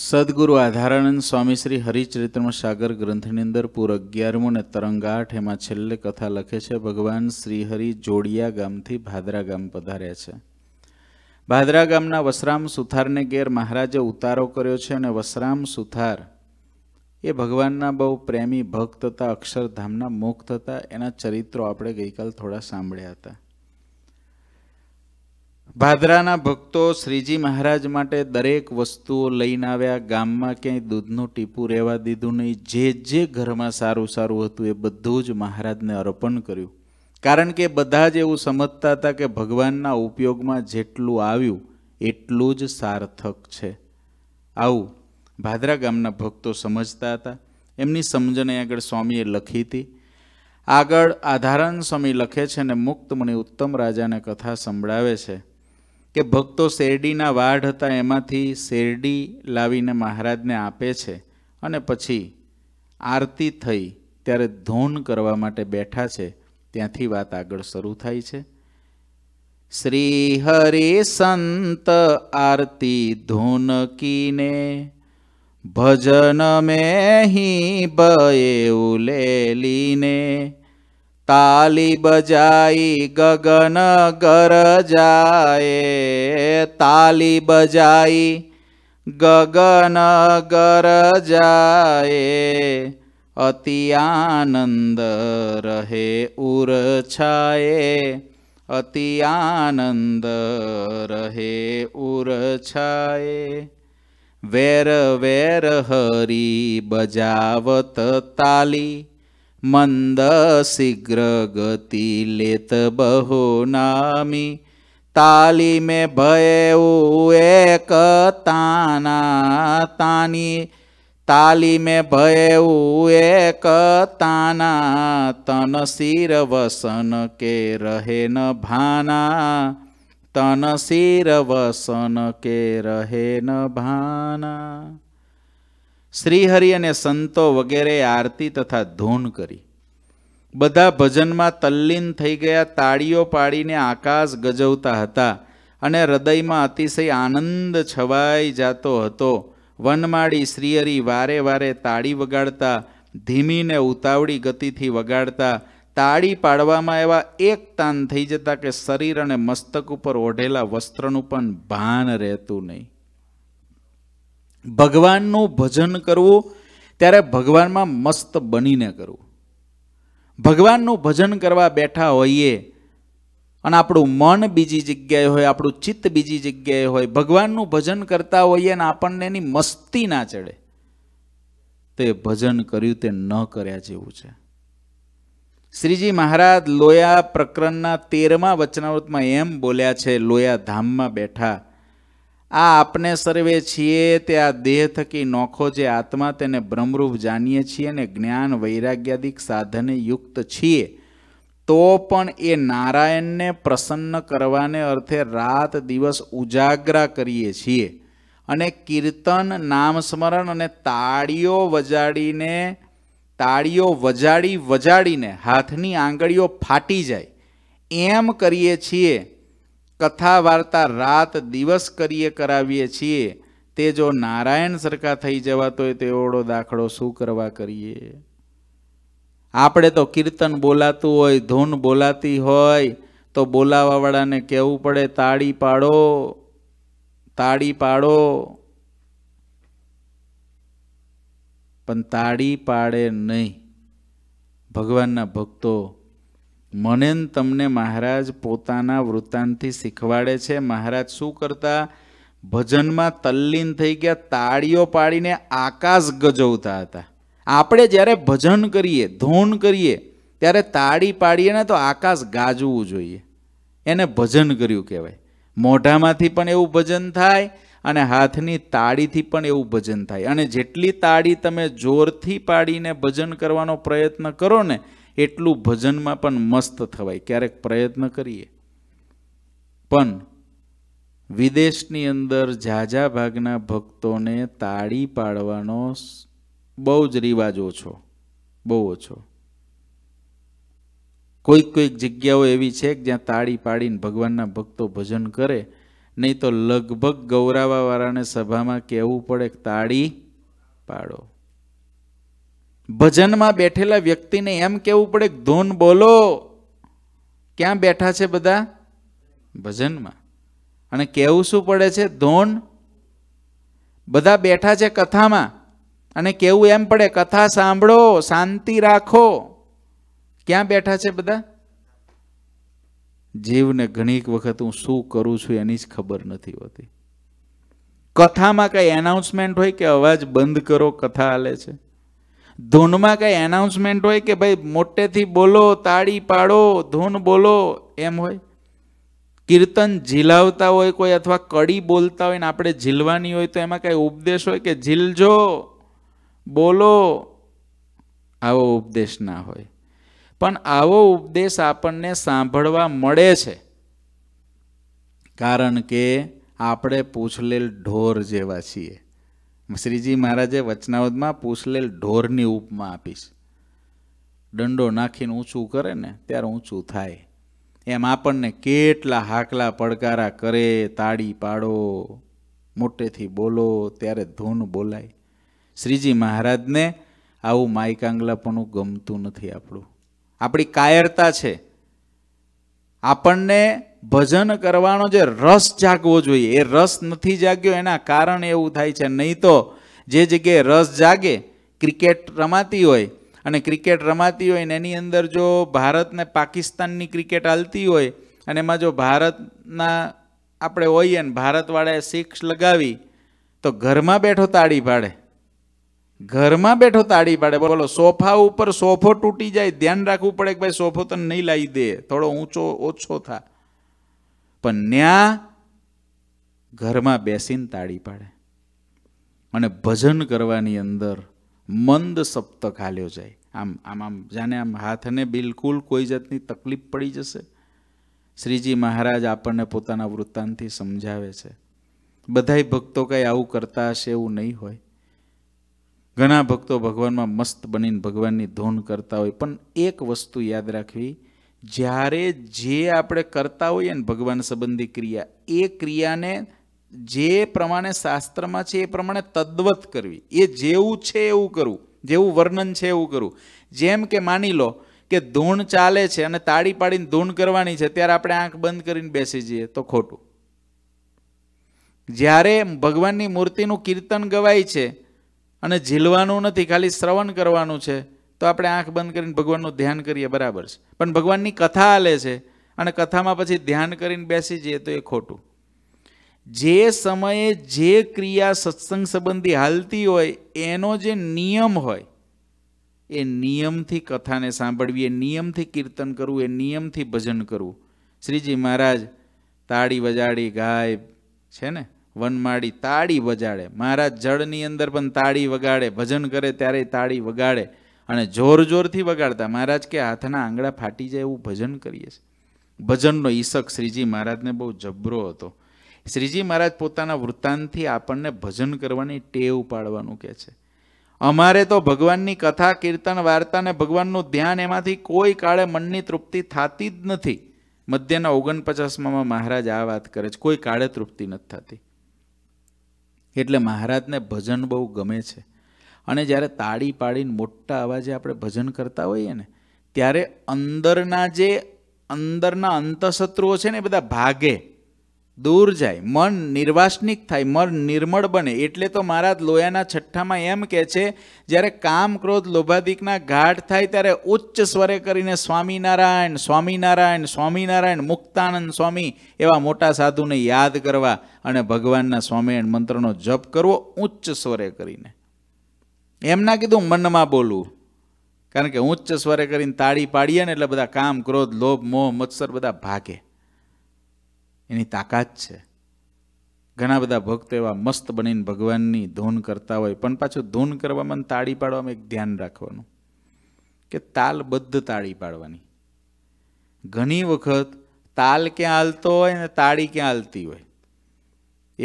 સદગુરુ આધારાનંદ સ્વામી શ્રી હરિચરિત્રમ સાગર ગ્રંથની અંદર પૂર અગિયારમું ને તરંગાઠ એમાં છેલ્લે કથા લખે છે ભગવાન શ્રીહરિ જોડિયા ગામથી ભાદરા ગામ પધાર્યા છે ભાદરા ગામના વસરામ સુથારને ગેર મહારાજે ઉતારો કર્યો છે અને વસરામ સુથાર એ ભગવાનના બહુ પ્રેમી ભક્ત હતા અક્ષરધામના મુક્ત હતા એના ચરિત્રો આપણે ગઈકાલ થોડા સાંભળ્યા હતા ભાદરાના ભક્તો શ્રીજી મહારાજ માટે દરેક વસ્તુઓ લઈને આવ્યા ગામમાં ક્યાંય દૂધનું ટીપું રહેવા દીધું નહીં જે જે ઘરમાં સારું સારું હતું એ બધું જ મહારાજને અર્પણ કર્યું કારણ કે બધા જ એવું સમજતા હતા કે ભગવાનના ઉપયોગમાં જેટલું આવ્યું એટલું જ સાર્થક છે આવું ભાદરા ગામના ભક્તો સમજતા હતા એમની સમજણ આગળ સ્વામીએ લખી હતી આગળ આધારણ સ્વામી લખે છે અને મુક્તમણી ઉત્તમ રાજાને કથા સંભળાવે છે કે ભક્તો શેરડીના વાઢ હતા એમાંથી શેરડી લાવીને મહારાજને આપે છે અને પછી આરતી થઈ ત્યારે ધૂન કરવા માટે બેઠા છે ત્યાંથી વાત આગળ શરૂ થાય છે શ્રી હરે સંત આરતી ધૂન કીને ભજન મેં બયે ઉલેલીને તાલી બજાઈ ગગન ગરજાએ તાલી બજાઈ ગગન ગરજાએ અતિ આનંદ રહે ઉરછાએ અતિ આનંદ રહે ઉરછાએ વેર વેર હરી બજાવત તાલી मन्दशीघ्रगति लेत बहो नामी ताली में भय एक ताना तानी ताली में भय एक ताना तन सिर वसन के रहे न भाना तन सिर वसन के रहे न भाना શ્રીહરિ અને સંતો વગેરે આરતી તથા ધૂન કરી બધા ભજનમાં તલ્લીન થઈ ગયા તાળીઓ પાડીને આકાશ ગજવતા હતા અને હૃદયમાં અતિશય આનંદ છવાઈ જાતો હતો વનમાળી શ્રીહરિ વારે વારે તાળી વગાડતા ધીમીને ઉતાવળી ગતિથી વગાડતા તાળી પાડવામાં એવા એક તાન થઈ જતા કે શરીર અને મસ્તક ઉપર ઓઢેલા વસ્ત્રનું પણ ભાન રહેતું નહીં ભગવાનનું ભજન કરવું ત્યારે ભગવાનમાં મસ્ત બનીને કરવું ભગવાનનું ભજન કરવા બેઠા હોઈએ અને આપણું મન બીજી જગ્યાએ હોય આપણું ચિત્ત બીજી જગ્યાએ હોય ભગવાનનું ભજન કરતા હોઈએ અને આપણને એની મસ્તી ના ચડે તે ભજન કર્યું તે ન કર્યા જેવું છે શ્રીજી મહારાજ લોયા પ્રકરણના તેરમા વચનાવૃતમાં એમ બોલ્યા છે લોયા ધામમાં બેઠા આ આપને સર્વે છીએ તે આ દેહ થકી નોખો જે આત્મા તેને બ્રહ્મરૂપ જાણીએ છીએ અને જ્ઞાન વૈરાગ્યાદિક સાધને યુક્ત છીએ તો પણ એ નારાયણને પ્રસન્ન કરવાને અર્થે રાત દિવસ ઉજાગરા કરીએ છીએ અને કીર્તન નામ સ્મરણ અને તાળીઓ વજાડીને તાળીઓ વજાડી વજાડીને હાથની આંગળીઓ ફાટી જાય એમ કરીએ છીએ કથા વાર્તા રાત દિવસ કરીએ કરાવીએ છીએ તે જો નારાયણ સરખા થઈ જવાતો હોય તો એવડો દાખલો શું કરવા કરીએ આપણે તો કીર્તન બોલાતું હોય ધૂન બોલાતી હોય તો બોલાવાવાળાને કહેવું પડે તાળી પાડો તાળી પાડો પણ તાળી પાડે નહીં ભગવાનના ભક્તો મને તમને મહારાજ પોતાના વૃત્તાંતથી શીખવાડે છે મહારાજ શું કરતા ભજનમાં તલ્લીન થઈ ગયા તાળીઓ પાડીને આકાશ ગજવતા હતા આપણે જ્યારે ભજન કરીએ ધોન કરીએ ત્યારે તાળી પાડીએ ને તો આકાશ ગાજવું જોઈએ એને ભજન કર્યું કહેવાય મોઢામાંથી પણ એવું ભજન થાય અને હાથની તાળીથી પણ એવું ભજન થાય અને જેટલી તાળી તમે જોરથી પાડીને ભજન કરવાનો પ્રયત્ન કરો ને એટલું ભજનમાં પણ મસ્ત થવાય ક્યારેક પ્રયત્ન કરીએ પણ વિદેશની અંદર ઝાઝા ભાગના ભક્તોને તાળી પાડવાનો બહુ જ રિવાજ ઓછો બહુ ઓછો કોઈક કોઈક જગ્યાઓ એવી છે કે જ્યાં તાળી પાડીને ભગવાનના ભક્તો ભજન કરે નહીં તો લગભગ ગૌરાવાવાળાને સભામાં કહેવું પડે તાળી પાડો ભજનમાં બેઠેલા વ્યક્તિને એમ કેવું પડે ધૂન બોલો ક્યાં બેઠા છે બધા ભજનમાં અને કેવું શું પડે છે ધૂન બધા બેઠા છે કથામાં અને કેવું એમ પડે કથા સાંભળો શાંતિ રાખો ક્યાં બેઠા છે બધા જીવને ઘણીક વખત હું શું કરું છું એની જ ખબર નથી હોતી કથામાં કંઈ એનાઉન્સમેન્ટ હોય કે અવાજ બંધ કરો કથા હાલે છે ધૂનમાં કંઈ એનાઉન્સમેન્ટ હોય કે ભાઈ મોટેથી બોલો તાળી પાડો ધૂન બોલો એમ હોય કીર્તન ઝીલાવતા હોય કોઈ અથવા કડી બોલતા હોય ને આપણે ઝીલવાની હોય તો એમાં કંઈ ઉપદેશ હોય કે ઝીલજો બોલો આવો ઉપદેશ ના હોય પણ આવો ઉપદેશ આપણને સાંભળવા મળે છે કારણ કે આપણે પૂછલેલ ઢોર જેવા છીએ શ્રીજી મહારાજે વચનાવદમાં પૂછલેલ ઢોરની ઉપમા આપીશ દંડો નાખીને ઊંચું કરે ને ત્યારે ઊંચું થાય એમ આપણને કેટલા હાકલા પડકારા કરે તાળી પાડો મોટેથી બોલો ત્યારે ધૂન બોલાય શ્રીજી મહારાજને આવું માયકાંગલાપણું ગમતું નથી આપણું આપણી કાયરતા છે આપણને ભજન કરવાનો જે રસ જાગવો જોઈએ એ રસ નથી જાગ્યો એના કારણ એવું થાય છે નહીં તો જે જગ્યાએ રસ જાગે ક્રિકેટ રમાતી હોય અને ક્રિકેટ રમાતી હોય ને એની અંદર જો ભારત ને પાકિસ્તાનની ક્રિકેટ હાલતી હોય અને એમાં જો ભારતના આપણે હોઈએ ને ભારતવાળાએ સિક્સ લગાવી તો ઘરમાં બેઠો તાળી પાડે ઘરમાં બેઠો તાળી પાડે બોલો સોફા ઉપર સોફો તૂટી જાય ધ્યાન રાખવું પડે કે ભાઈ સોફો તને નહીં લાવી દે થોડો ઊંચો ઓછો થાય પણ ન્યા ઘરમાં બેસીને તાળી પાડે અને ભજન કરવાની અંદર મંદ સપ્તક હાલ્યો જાય આમ આમ આમ જાણે આમ હાથને બિલકુલ કોઈ જાતની તકલીફ પડી જશે શ્રીજી મહારાજ આપણને પોતાના વૃત્તાંતથી સમજાવે છે બધાય ભક્તો કંઈ આવું કરતા હશે એવું નહીં હોય ઘણા ભક્તો ભગવાનમાં મસ્ત બનીને ભગવાનની ધૂન કરતા હોય પણ એક વસ્તુ યાદ રાખવી જ્યારે જે આપણે કરતા હોઈએ ને ભગવાન સંબંધી ક્રિયા એ ક્રિયાને જે પ્રમાણે શાસ્ત્રમાં છે એ પ્રમાણે તદ્વત કરવી એ જેવું છે એવું કરવું જેવું વર્ણન છે એવું કરવું જેમ કે માની લો કે ધૂણ ચાલે છે અને તાળી પાડીને ધૂણ કરવાની છે ત્યારે આપણે આંખ બંધ કરીને બેસી જઈએ તો ખોટું જ્યારે ભગવાનની મૂર્તિનું કીર્તન ગવાય છે અને ઝીલવાનું નથી ખાલી શ્રવણ કરવાનું છે તો આપણે આંખ બંધ કરીને ભગવાનનું ધ્યાન કરીએ બરાબર છે પણ ભગવાનની કથા આલે છે અને કથામાં પછી ધ્યાન કરીને બેસી જઈએ તો એ ખોટું જે સમયે જે ક્રિયા સત્સંગ સંબંધી હાલતી હોય એનો જે નિયમ હોય એ નિયમથી કથાને સાંભળવી એ નિયમથી કીર્તન કરવું એ નિયમથી ભજન કરવું શ્રીજી મહારાજ તાળી વજાડી ગાય છે ને વનમાળી તાળી વજાડે મહારાજ જળની અંદર પણ તાળી વગાડે ભજન કરે ત્યારે તાળી વગાડે અને જોર જોરથી વગાડતા મહારાજ કે હાથના આંગળા ફાટી જાય એવું ભજન કરીએ છીએ ભજનનો ઈશક શ્રીજી મહારાજને બહુ જબરો હતો શ્રીજી મહારાજ પોતાના વૃત્તાંતથી આપણને ભજન કરવાની ટેવ પાડવાનું કહે છે અમારે તો ભગવાનની કથા કીર્તન વાર્તાને ભગવાનનું ધ્યાન એમાંથી કોઈ કાળે મનની તૃપ્તિ થતી જ નથી મધ્યના ઓગણપચાસમાં મહારાજ આ વાત કરે છે કોઈ કાળે તૃપ્તિ નથી થતી એટલે મહારાજને ભજન બહુ ગમે છે અને જ્યારે તાળી પાડીને મોટા અવાજે આપણે ભજન કરતા હોઈએ ને ત્યારે અંદરના જે અંદરના અંતશત્રુઓ છે ને એ બધા ભાગે દૂર જાય મન નિર્વાસનિક થાય મન નિર્મળ બને એટલે તો મારા લોયાના છઠ્ઠામાં એમ કહે છે જ્યારે કામ ક્રોધ લોભાદિકના ગાઢ થાય ત્યારે ઉચ્ચ સ્વરે કરીને સ્વામિનારાયણ સ્વામિનારાયણ સ્વામિનારાયણ મુક્તાનંદ સ્વામી એવા મોટા સાધુને યાદ કરવા અને ભગવાનના સ્વામિનારાયણ મંત્રનો જપ કરવો ઉચ્ચ સ્વરે કરીને એમ ના કીધું મનમાં બોલવું કારણ કે ઉચ્ચ સ્વરે કરીને તાળી પાડીએ ને એટલે બધા કામ ક્રોધ લોભ મોહ મત્સર બધા ભાગે એની તાકાત છે ઘણા બધા ભક્તો એવા મસ્ત બનીને ભગવાનની ધૂન કરતા હોય પણ પાછું ધૂન કરવામાં તાળી પાડવામાં એક ધ્યાન રાખવાનું કે તાલબદ્ધ તાળી પાડવાની ઘણી વખત તાલ ક્યાં હાલતો હોય ને તાળી ક્યાં હાલતી હોય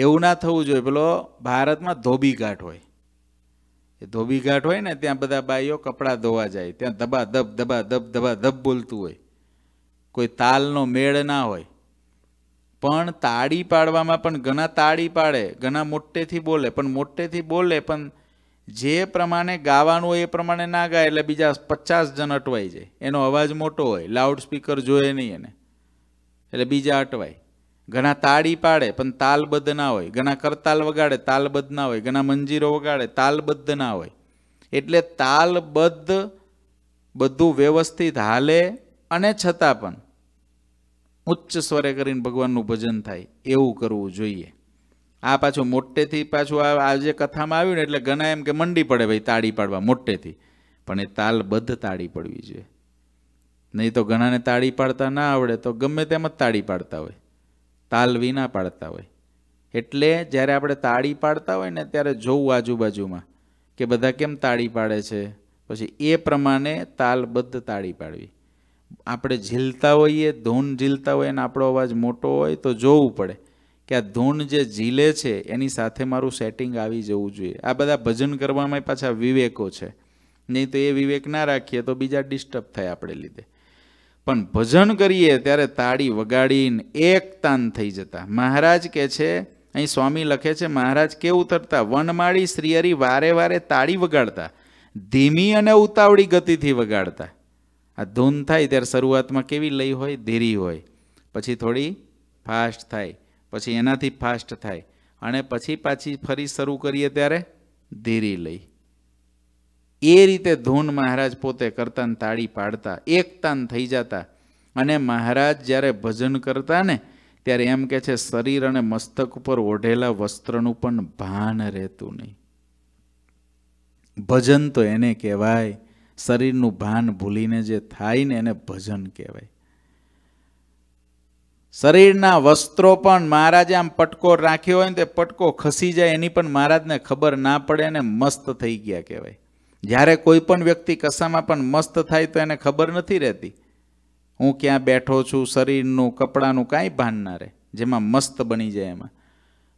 એવું ના થવું જોઈએ પેલો ભારતમાં ધોબી ઘાટ હોય એ ધોબીઘાટ હોય ને ત્યાં બધા બાઈઓ કપડાં ધોવા જાય ત્યાં ધબા ધબ ધબા ધબ ધબા ધબ બોલતું હોય કોઈ તાલનો મેળ ના હોય પણ તાળી પાડવામાં પણ ઘણા તાળી પાડે ઘણા મોટેથી બોલે પણ મોટેથી બોલે પણ જે પ્રમાણે ગાવાનું હોય એ પ્રમાણે ના ગાય એટલે બીજા પચાસ જણ અટવાઈ જાય એનો અવાજ મોટો હોય લાઉડ સ્પીકર જોઈએ નહીં એને એટલે બીજા અટવાય ઘણા તાળી પાડે પણ તાલબદ્ધ ના હોય ઘણા કરતાલ વગાડે તાલબદ્ધ ના હોય ઘણા મંજીરો વગાડે તાલબદ્ધ ના હોય એટલે તાલબદ્ધ બધું વ્યવસ્થિત હાલે અને છતાં પણ ઉચ્ચ સ્વરે કરીને ભગવાનનું ભજન થાય એવું કરવું જોઈએ આ પાછું મોટેથી પાછું આ આજે કથામાં આવ્યું ને એટલે ઘણા એમ કે મંડી પડે ભાઈ તાળી પાડવા મોટેથી પણ એ તાલબદ્ધ તાળી પડવી જોઈએ નહીં તો ઘણાને તાળી પાડતા ના આવડે તો ગમે તેમ જ તાળી પાડતા હોય તાલ વિના પાડતા હોય એટલે જ્યારે આપણે તાળી પાડતા હોય ને ત્યારે જોવું આજુબાજુમાં કે બધા કેમ તાળી પાડે છે પછી એ પ્રમાણે તાલબદ્ધ તાળી પાડવી આપણે ઝીલતા હોઈએ ધૂન ઝીલતા હોય અને આપણો અવાજ મોટો હોય તો જોવું પડે કે આ ધૂન જે ઝીલે છે એની સાથે મારું સેટિંગ આવી જવું જોઈએ આ બધા ભજન કરવામાં પાછા વિવેકો છે નહીં તો એ વિવેક ના રાખીએ તો બીજા ડિસ્ટર્બ થાય આપણે લીધે પણ ભજન કરીએ ત્યારે તાળી વગાડીને એક તાન થઈ જતા મહારાજ કહે છે અહીં સ્વામી લખે છે મહારાજ કેવું ઉતરતા વનમાળી શ્રીહરિ વારે વારે તાળી વગાડતા ધીમી અને ઉતાવળી ગતિથી વગાડતા આ ધૂન થાય ત્યારે શરૂઆતમાં કેવી લઈ હોય ધીરી હોય પછી થોડી ફાસ્ટ થાય પછી એનાથી ફાસ્ટ થાય અને પછી પાછી ફરી શરૂ કરીએ ત્યારે ધીરી લઈ એ રીતે ધૂન મહારાજ પોતે કરતા તાળી પાડતા એકતાન થઈ જતા અને મહારાજ જ્યારે ભજન કરતા ને ત્યારે એમ કે છે શરીર અને મસ્તક ઉપર ઓઢેલા વસ્ત્રનું પણ ભાન રહેતું નહીં ભજન તો એને કહેવાય શરીરનું ભાન ભૂલીને જે થાય ને એને ભજન કહેવાય શરીરના વસ્ત્રો પણ મહારાજે આમ પટકો રાખ્યો હોય ને તે પટકો ખસી જાય એની પણ મહારાજને ખબર ના પડે અને મસ્ત થઈ ગયા કહેવાય જ્યારે કોઈ પણ વ્યક્તિ કશામાં પણ મસ્ત થાય તો એને ખબર નથી રહેતી હું ક્યાં બેઠો છું શરીરનું કપડાનું કાંઈ ભાન ના રહે જેમાં મસ્ત બની જાય એમાં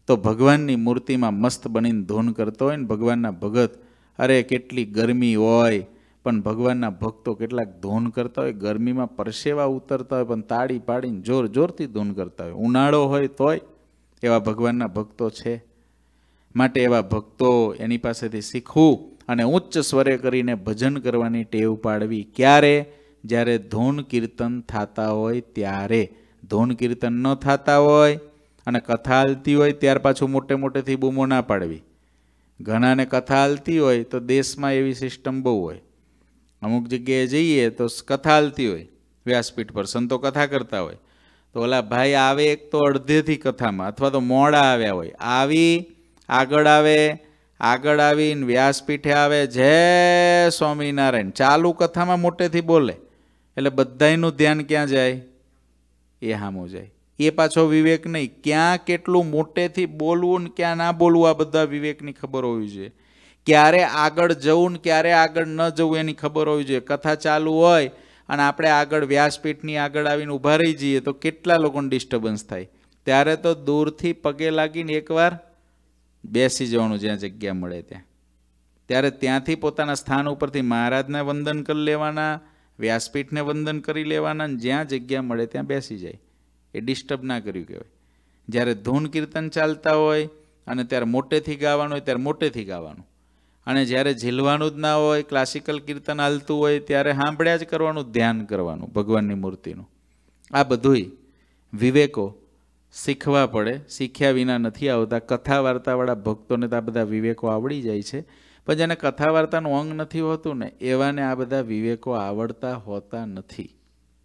તો ભગવાનની મૂર્તિમાં મસ્ત બનીને ધૂન કરતો હોય ને ભગવાનના ભગત અરે કેટલી ગરમી હોય પણ ભગવાનના ભક્તો કેટલાક ધૂન કરતા હોય ગરમીમાં પરસેવા ઉતરતા હોય પણ તાળી પાડીને જોર જોરથી ધૂન કરતા હોય ઉનાળો હોય તોય એવા ભગવાનના ભક્તો છે માટે એવા ભક્તો એની પાસેથી શીખવું અને ઉચ્ચ સ્વરે કરીને ભજન કરવાની ટેવ પાડવી ક્યારે જ્યારે ધૂન કીર્તન થતા હોય ત્યારે ધૂન કીર્તન ન થતા હોય અને કથા હાલતી હોય ત્યાર પાછું મોટે મોટેથી બૂમો ના પાડવી ઘણાને કથા હાલતી હોય તો દેશમાં એવી સિસ્ટમ બહુ હોય અમુક જગ્યાએ જઈએ તો કથા હાલતી હોય વ્યાસપીઠ પર સંતો કથા કરતા હોય તો ઓલા ભાઈ આવે એક તો અડધેથી કથામાં અથવા તો મોડા આવ્યા હોય આવી આગળ આવે આગળ આવીને વ્યાસપીઠે આવે જય સ્વામિનારાયણ ચાલુ કથામાં મોટેથી બોલે એટલે બધાનું ધ્યાન ક્યાં જાય એ હામું જાય એ પાછો વિવેક નહીં ક્યાં કેટલું મોટેથી બોલવું ને ક્યાં ના બોલવું આ બધા વિવેકની ખબર હોવી જોઈએ ક્યારે આગળ જવું ને ક્યારે આગળ ન જવું એની ખબર હોવી જોઈએ કથા ચાલુ હોય અને આપણે આગળ વ્યાસપીઠની આગળ આવીને ઊભા રહી જઈએ તો કેટલા લોકોને ડિસ્ટર્બન્સ થાય ત્યારે તો દૂરથી પગે લાગીને એકવાર બેસી જવાનું જ્યાં જગ્યા મળે ત્યાં ત્યારે ત્યાંથી પોતાના સ્થાન ઉપરથી મહારાજને વંદન કરી લેવાના વ્યાસપીઠને વંદન કરી લેવાના જ્યાં જગ્યા મળે ત્યાં બેસી જાય એ ડિસ્ટર્બ ના કર્યું કહેવાય જ્યારે ધૂન કીર્તન ચાલતા હોય અને ત્યારે મોટેથી ગાવાનું હોય ત્યારે મોટેથી ગાવાનું અને જ્યારે ઝીલવાનું જ ના હોય ક્લાસિકલ કીર્તન હાલતું હોય ત્યારે સાંભળ્યા જ કરવાનું ધ્યાન કરવાનું ભગવાનની મૂર્તિનું આ બધુંય વિવેકો શીખવા પડે શીખ્યા વિના નથી આવતા કથા વાર્તાવાળા ભક્તોને તો આ બધા વિવેકો આવડી જાય છે પણ જેને કથા વાર્તાનું અંગ નથી હોતું ને એવાને આ બધા વિવેકો આવડતા હોતા નથી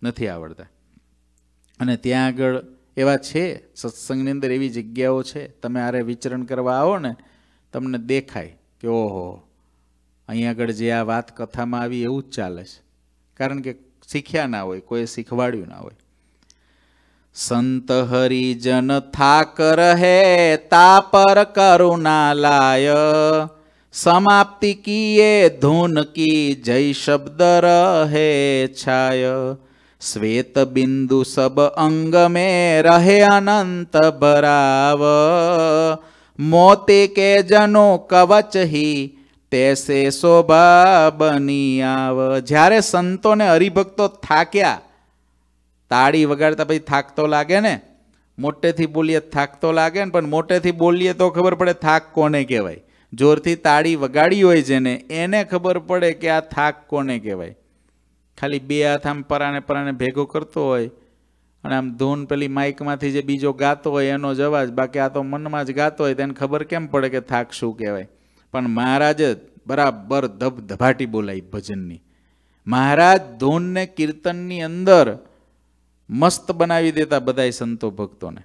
નથી આવડતા અને ત્યાં આગળ એવા છે સત્સંગની અંદર એવી જગ્યાઓ છે તમે આરે વિચરણ કરવા આવો ને તમને દેખાય કે ઓહો અહીં આગળ જે આ વાત કથામાં આવી એવું જ ચાલે છે કારણ કે શીખ્યા ના હોય કોઈએ શીખવાડ્યું ના હોય संत हरिजन थाकर है तापर करुणा लाय समाप्ति की ये धुन की जय शब्द रहे छाय श्वेत बिंदु सब अंग में रहे अनंत बराव मोते के जनो कवच ही तैसे शोभा बनी आव जयरे જ્યારે સંતોને હરિભક્તો થાક્યા તાળી વગાડતા પછી થાક તો લાગે ને મોટેથી બોલીએ થાક તો લાગે ને પણ મોટેથી બોલીએ તો ખબર પડે થાક કોને કહેવાય જોરથી તાળી વગાડી હોય જેને એને ખબર પડે કે આ થાક કોને કહેવાય ખાલી બે હાથ આમ પરાણે પરાણે ભેગો કરતો હોય અને આમ ધૂન પેલી માઇકમાંથી જે બીજો ગાતો હોય એનો જ અવાજ બાકી આ તો મનમાં જ ગાતો હોય તેને ખબર કેમ પડે કે થાક શું કહેવાય પણ મહારાજે બરાબર ધબધબાટી બોલાય ભજનની મહારાજ ધૂન ને કીર્તનની અંદર મસ્ત બનાવી દેતા બધાય સંતો ભક્તોને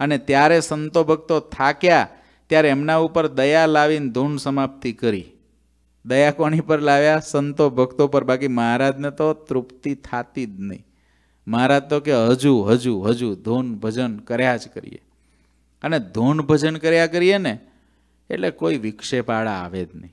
અને ત્યારે સંતો ભક્તો થાક્યા ત્યારે એમના ઉપર દયા લાવીને ધૂન સમાપ્તિ કરી દયા કોની પર લાવ્યા સંતો ભક્તો પર બાકી મહારાજને તો તૃપ્તિ થતી જ નહીં મહારાજ તો કે હજુ હજુ હજુ ધૂન ભજન કર્યા જ કરીએ અને ધૂન ભજન કર્યા કરીએ ને એટલે કોઈ વિક્ષેપ આડા આવે જ નહીં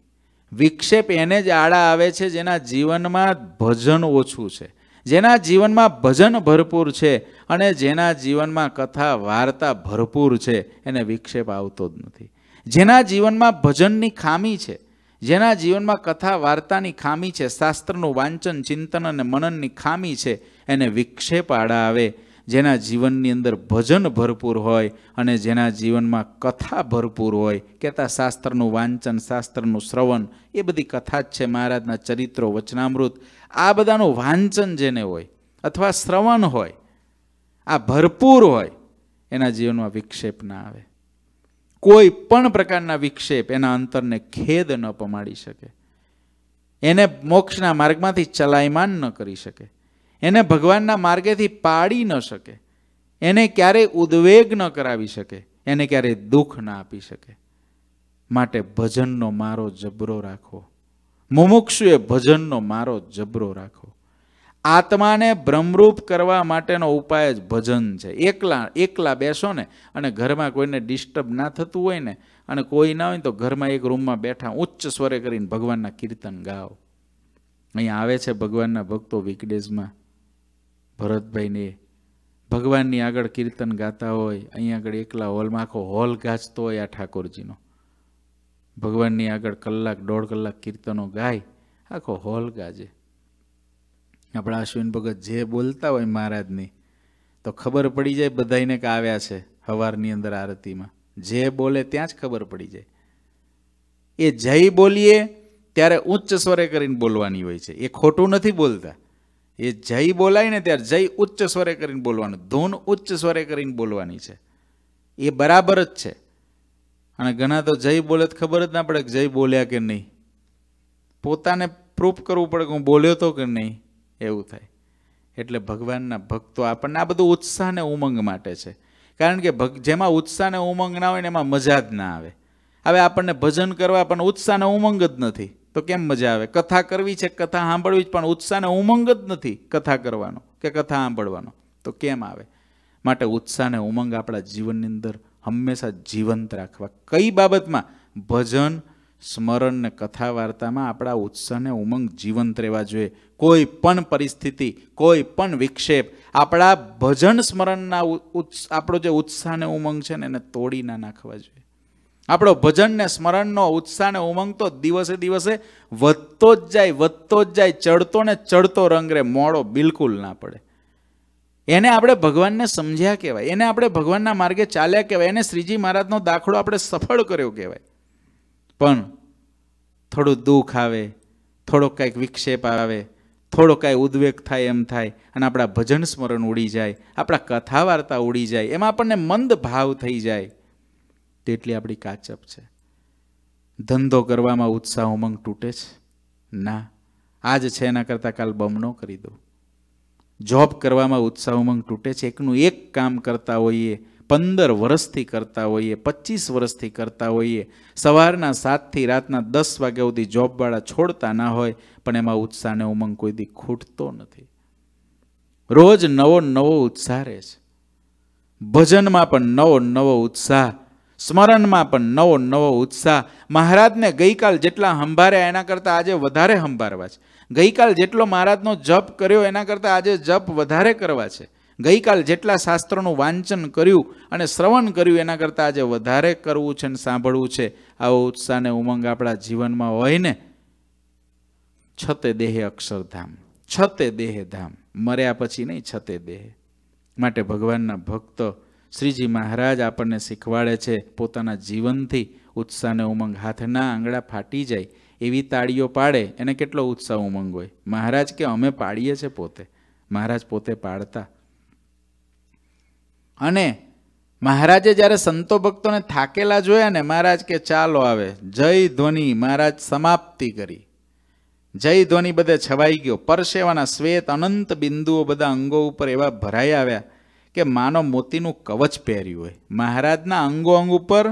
વિક્ષેપ એને જ આડા આવે છે જેના જીવનમાં ભજન ઓછું છે જેના જીવનમાં ભજન ભરપૂર છે અને જેના જીવનમાં કથા વાર્તા ભરપૂર છે એને વિક્ષેપ આવતો જ નથી જેના જીવનમાં ભજનની ખામી છે જેના જીવનમાં કથા વાર્તાની ખામી છે શાસ્ત્રનું વાંચન ચિંતન અને મનનની ખામી છે એને વિક્ષેપ આડા આવે જેના જીવનની અંદર ભજન ભરપૂર હોય અને જેના જીવનમાં કથા ભરપૂર હોય કહેતા શાસ્ત્રનું વાંચન શાસ્ત્રનું શ્રવણ એ બધી કથા જ છે મહારાજના ચરિત્રો વચનામૃત આ બધાનું વાંચન જેને હોય અથવા શ્રવણ હોય આ ભરપૂર હોય એના જીવનમાં વિક્ષેપ ના આવે કોઈ પણ પ્રકારના વિક્ષેપ એના અંતરને ખેદ ન પમાડી શકે એને મોક્ષના માર્ગમાંથી ચલાયમાન ન કરી શકે એને ભગવાનના માર્ગેથી પાડી ન શકે એને ક્યારેય ઉદ્વેગ ન કરાવી શકે એને ક્યારેય દુઃખ ના આપી શકે માટે ભજનનો મારો જબરો રાખો મુમુક્ષુએ ભજનનો મારો જબરો રાખો આત્માને ભ્રમરૂપ કરવા માટેનો ઉપાય જ ભજન છે એકલા એકલા બેસો ને અને ઘરમાં કોઈને ડિસ્ટર્બ ના થતું હોય ને અને કોઈ ના હોય તો ઘરમાં એક રૂમમાં બેઠા ઉચ્ચ સ્વરે કરીને ભગવાનના કીર્તન ગાઓ અહીંયા આવે છે ભગવાનના ભક્તો વીકડેઝમાં ભરતભાઈને ભગવાનની આગળ કીર્તન ગાતા હોય અહીં આગળ એકલા હોલમાં આખો હોલ ગાજતો હોય આ ઠાકોરજીનો ભગવાનની આગળ કલાક દોઢ કલાક કીર્તનો ગાય આખો હોલ ગાજે આપણા અશ્વિન ભગત જે બોલતા હોય મહારાજની તો ખબર પડી જાય બધાને કે આવ્યા છે હવારની અંદર આરતીમાં જે બોલે ત્યાં જ ખબર પડી જાય એ જય બોલીએ ત્યારે ઉચ્ચ સ્વરે કરીને બોલવાની હોય છે એ ખોટું નથી બોલતા એ જય બોલાય ને ત્યારે જય ઉચ્ચ સ્વરે કરીને બોલવાનું ધૂન ઉચ્ચ સ્વરે કરીને બોલવાની છે એ બરાબર જ છે અને ઘણા તો જય બોલે તો ખબર જ ના પડે કે જય બોલ્યા કે નહીં પોતાને પ્રૂફ કરવું પડે કે હું બોલ્યો તો કે નહીં એવું થાય એટલે ભગવાનના ભક્તો આપણને આ બધું ઉત્સાહ ને ઉમંગ માટે છે કારણ કે ભગ જેમાં ઉત્સાહ ને ઉમંગ ના હોય ને એમાં મજા જ ના આવે હવે આપણને ભજન કરવા પણ ઉત્સાહ ને ઉમંગ જ નથી તો કેમ મજા આવે કથા કરવી છે કથા સાંભળવી જ પણ ઉત્સાહને ઉમંગ જ નથી કથા કરવાનો કે કથા સાંભળવાનો તો કેમ આવે માટે ઉત્સાહને ઉમંગ આપણા જીવનની અંદર હંમેશા જીવંત રાખવા કઈ બાબતમાં ભજન સ્મરણ ને કથા વાર્તામાં આપણા ઉત્સાહને ઉમંગ જીવંત રહેવા જોઈએ કોઈ પણ પરિસ્થિતિ કોઈ પણ વિક્ષેપ આપણા ભજન સ્મરણના આપણો જે ઉત્સાહને ઉમંગ છે ને એને તોડી ના નાખવા જોઈએ આપણો ભજનને સ્મરણનો ઉત્સાહને ઉમંગ તો દિવસે દિવસે વધતો જ જાય વધતો જ જાય ચડતો ને ચડતો રંગ રે મોડો બિલકુલ ના પડે એને આપણે ભગવાનને સમજ્યા કહેવાય એને આપણે ભગવાનના માર્ગે ચાલ્યા કહેવાય એને શ્રીજી મહારાજનો દાખલો આપણે સફળ કર્યો કહેવાય પણ થોડું દુઃખ આવે થોડો કાંઈક વિક્ષેપ આવે થોડો કાંઈ ઉદ્વેગ થાય એમ થાય અને આપણા ભજન સ્મરણ ઉડી જાય આપણા કથા વાર્તા ઉડી જાય એમાં આપણને મંદ ભાવ થઈ જાય તેટલી આપણી કાચપ છે ધંધો કરવામાં ઉત્સાહ ઉમંગ તૂટે છે ના આજ છે એના કરતાં કાલ બમણો કરી દો જોબ કરવામાં ઉત્સાહ ઉમંગ તૂટે છે એકનું એક કામ કરતા હોઈએ પંદર વર્ષથી કરતા હોઈએ પચીસ વર્ષથી કરતા હોઈએ સવારના સાતથી રાતના દસ વાગ્યા સુધી જોબવાળા છોડતા ના હોય પણ એમાં ઉત્સાહ ઉત્સાહને ઉમંગ કોઈ દી ખૂટતો નથી રોજ નવો નવો ઉત્સાહ રહે છે ભજનમાં પણ નવો નવો ઉત્સાહ સ્મરણમાં પણ નવો નવો ઉત્સાહ મહારાજને ગઈકાલ જેટલા સંભાર્યા એના કરતાં આજે વધારે હંભારવા છે ગઈકાલ જેટલો મહારાજનો જપ કર્યો એના કરતાં આજે જપ વધારે કરવા છે ગઈકાલ જેટલા શાસ્ત્રોનું વાંચન કર્યું અને શ્રવણ કર્યું એના કરતાં આજે વધારે કરવું છે ને સાંભળવું છે આવો ઉત્સાહને ઉમંગ આપણા જીવનમાં હોય ને છતે દેહે અક્ષરધામ છતે દેહે ધામ મર્યા પછી નહીં છતે દેહે માટે ભગવાનના ભક્ત શ્રીજી મહારાજ આપણને શીખવાડે છે પોતાના જીવનથી ઉત્સાહને ઉમંગ હાથના આંગળા ફાટી જાય એવી તાળીઓ પાડે એને કેટલો ઉત્સાહ ઉમંગ હોય મહારાજ કે અમે પાડીએ છીએ પોતે મહારાજ પોતે પાડતા અને મહારાજે જ્યારે સંતો ભક્તોને થાકેલા જોયા ને મહારાજ કે ચાલો આવે જય ધ્વનિ મહારાજ સમાપ્તિ કરી જય ધ્વનિ બધે છવાઈ ગયો પરસેવાના શ્વેત અનંત બિંદુઓ બધા અંગો ઉપર એવા ભરાઈ આવ્યા કે માનો મોતીનું કવચ પહેર્યું હોય મહારાજના અંગો અંગ ઉપર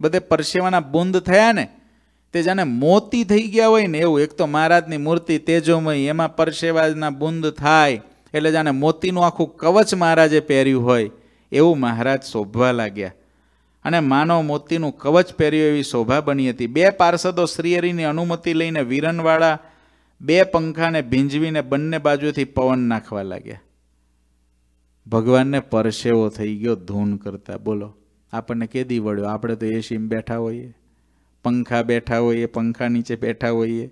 બધે પરસેવાના બુંદ થયા ને તે જાણે મોતી થઈ ગયા હોય ને એવું એક તો મહારાજની મૂર્તિ તેજોમય એમાં પરસેવાના બુંદ થાય એટલે જાણે મોતીનું આખું કવચ મહારાજે પહેર્યું હોય એવું મહારાજ શોભવા લાગ્યા અને માનવ મોતીનું કવચ પહેર્યું એવી શોભા બની હતી બે પાર્ષદો શ્રીહરિની અનુમતિ લઈને વિરનવાળા બે પંખાને ભીંજવીને બંને બાજુથી પવન નાખવા લાગ્યા ભગવાનને પરસેવો થઈ ગયો ધૂન કરતા બોલો આપણને કેદી વળ્યો આપણે તો એસીમાં બેઠા હોઈએ પંખા બેઠા હોઈએ પંખા નીચે બેઠા હોઈએ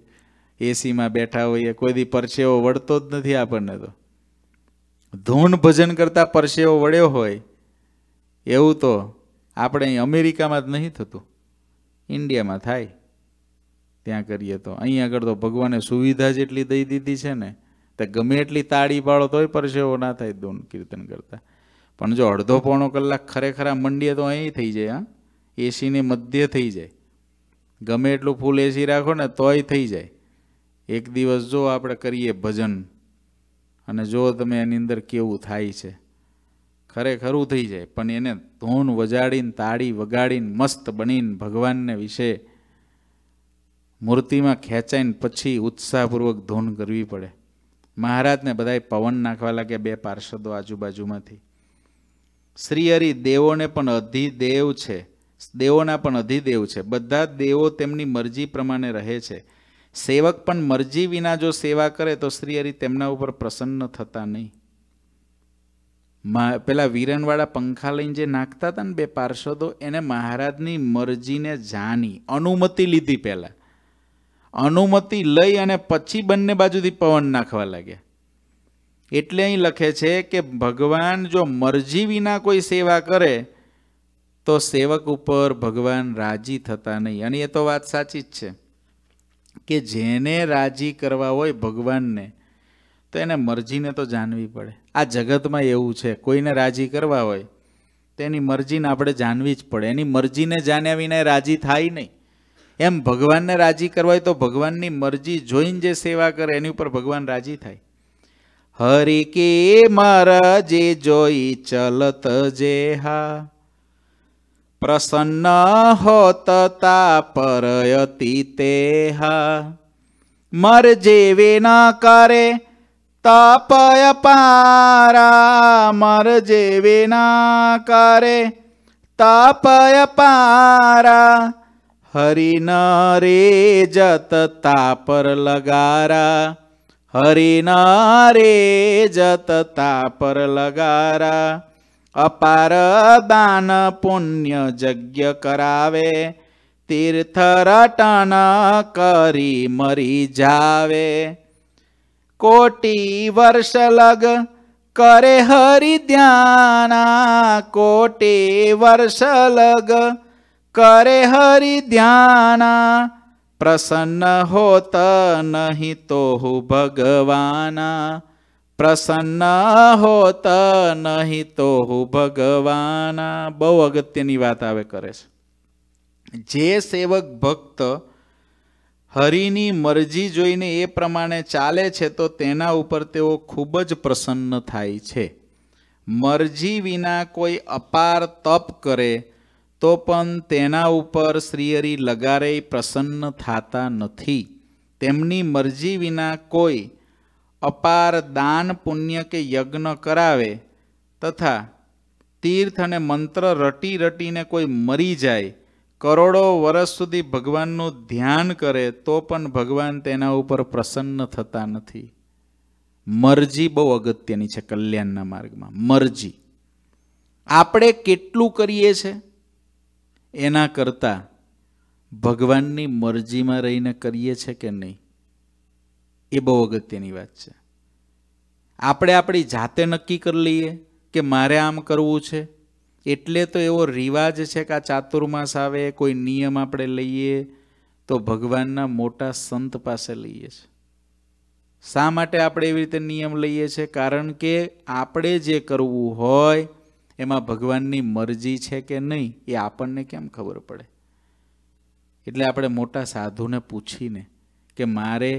એસીમાં બેઠા હોઈએ કોઈ દી પરસેવો વળતો જ નથી આપણને તો ધૂન ભજન કરતાં પરસેવો વળ્યો હોય એવું તો આપણે અહીં અમેરિકામાં જ નહીં થતું ઇન્ડિયામાં થાય ત્યાં કરીએ તો અહીં આગળ તો ભગવાને સુવિધા જેટલી દઈ દીધી છે ને તે ગમે એટલી તાળી પાડો તોય પરસેવો ના થાય ધૂન કીર્તન કરતા પણ જો અડધો પોણો કલાક ખરેખર મંડીએ તો અહીં થઈ જાય હા એસીની મધ્ય થઈ જાય ગમે એટલું ફૂલ એસી રાખો ને તોય થઈ જાય એક દિવસ જો આપણે કરીએ ભજન અને જો તમે એની અંદર કેવું થાય છે ખરેખરું થઈ જાય પણ એને ધૂન વજાડીને તાળી વગાડીને મસ્ત બનીને ભગવાનને વિશે મૂર્તિમાં ખેંચાઈને પછી ઉત્સાહપૂર્વક ધૂન કરવી પડે મહારાજને બધાએ પવન નાખવા લાગ્યા બે પાર્ષદો આજુબાજુમાંથી શ્રીહરિ દેવોને પણ અધિદેવ છે દેવોના પણ અધિદેવ છે બધા દેવો તેમની મરજી પ્રમાણે રહે છે સેવક પણ મરજી વિના જો સેવા કરે તો શ્રીહરિ તેમના ઉપર પ્રસન્ન થતા નહીં પેલા વીરનવાળા પંખા લઈને જે નાખતા હતા ને બે પાર્ષદો એને મહારાજની મરજીને જાણી અનુમતિ લીધી પહેલાં અનુમતિ લઈ અને પછી બંને બાજુથી પવન નાખવા લાગ્યા એટલે અહીં લખે છે કે ભગવાન જો મરજી વિના કોઈ સેવા કરે તો સેવક ઉપર ભગવાન રાજી થતા નહીં અને એ તો વાત સાચી જ છે કે જેને રાજી કરવા હોય ભગવાનને તો એને મરજીને તો જાણવી પડે આ જગતમાં એવું છે કોઈને રાજી કરવા હોય તો એની મરજીને આપણે જાણવી જ પડે એની મરજીને જાણ્યા વિના રાજી થાય નહીં એમ ભગવાનને રાજી કરવા હોય તો ભગવાનની મરજી જોઈને જે સેવા કરે એની ઉપર ભગવાન રાજી થાય હરિ કે મારા જે જોઈ ચલત જે હા પ્રસન્ન હોત તા પરયતી તે હા મર જેવે ના કરે તપય પારા મર જેવે ના કરે તપય પારા હરિન જત તાપર લગારા હરિન રે જત તાપર લગારા અપાર દાન પુણ્ય જગ્ય કરાવે તીર્થ કરી મરી જાવે કોટી વર્ષ લગ કરે હરિ ધ્યાના કોટી વર્ષ લગ કરે હરિ ધ્યાના પ્રસન્ન હોત નહીં તો હું ભગવાના પ્રસન્ન હોત નહીં તો હું ભગવાના બહુ અગત્યની વાત આવે કરે છે જે સેવક ભક્ત હરિની મરજી જોઈને એ પ્રમાણે ચાલે છે તો તેના ઉપર તેઓ ખૂબ જ પ્રસન્ન થાય છે મરજી વિના કોઈ અપાર તપ કરે તો પણ તેના ઉપર શ્રીહરિ લગારે પ્રસન્ન થતા નથી તેમની મરજી વિના કોઈ અપાર દાન પુણ્ય કે યજ્ઞ કરાવે તથા તીર્થ અને મંત્ર રટી રટીને કોઈ મરી જાય કરોડો વર્ષ સુધી ભગવાનનું ધ્યાન કરે તો પણ ભગવાન તેના ઉપર પ્રસન્ન થતા નથી મરજી બહુ અગત્યની છે કલ્યાણના માર્ગમાં મરજી આપણે કેટલું કરીએ છીએ એના કરતાં ભગવાનની મરજીમાં રહીને કરીએ છે કે નહીં એ બહુ અગત્યની વાત છે આપણે આપણી જાતે નક્કી કરી લઈએ કે મારે આમ કરવું છે એટલે તો એવો રિવાજ છે કે આ ચાતુર્માસ આવે કોઈ નિયમ આપણે લઈએ તો ભગવાનના મોટા સંત પાસે લઈએ છીએ શા માટે આપણે એવી રીતે નિયમ લઈએ છીએ કારણ કે આપણે જે કરવું હોય એમાં ભગવાનની મરજી છે કે નહીં એ આપણને કેમ ખબર પડે એટલે આપણે મોટા સાધુને પૂછીને કે મારે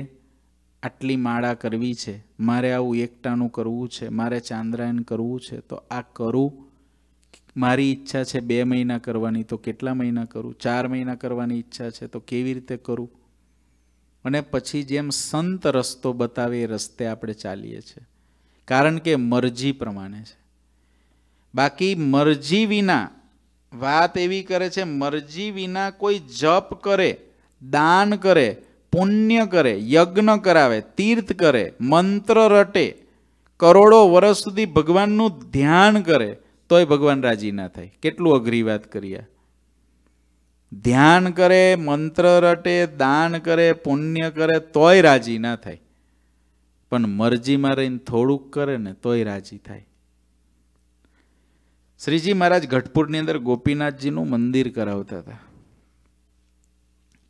આટલી માળા કરવી છે મારે આવું એકટાનું કરવું છે મારે ચાંદ્રાયન કરવું છે તો આ કરું મારી ઈચ્છા છે બે મહિના કરવાની તો કેટલા મહિના કરું ચાર મહિના કરવાની ઈચ્છા છે તો કેવી રીતે કરું અને પછી જેમ સંત રસ્તો બતાવે એ રસ્તે આપણે ચાલીએ છીએ કારણ કે મરજી પ્રમાણે છે બાકી મરજી વિના વાત એવી કરે છે મરજી વિના કોઈ જપ કરે દાન કરે પુણ્ય કરે યજ્ઞ કરાવે તીર્થ કરે મંત્ર રટે કરોડો વર્ષ સુધી ભગવાનનું ધ્યાન કરે તોય ભગવાન રાજી ના થાય કેટલું અઘરી વાત કરીએ ધ્યાન કરે મંત્ર રટે દાન કરે પુણ્ય કરે તોય રાજી ના થાય પણ મરજીમાં રહીને થોડુંક કરે ને તોય રાજી થાય શ્રીજી મહારાજ ગઢપુરની અંદર ગોપીનાથજીનું મંદિર કરાવતા હતા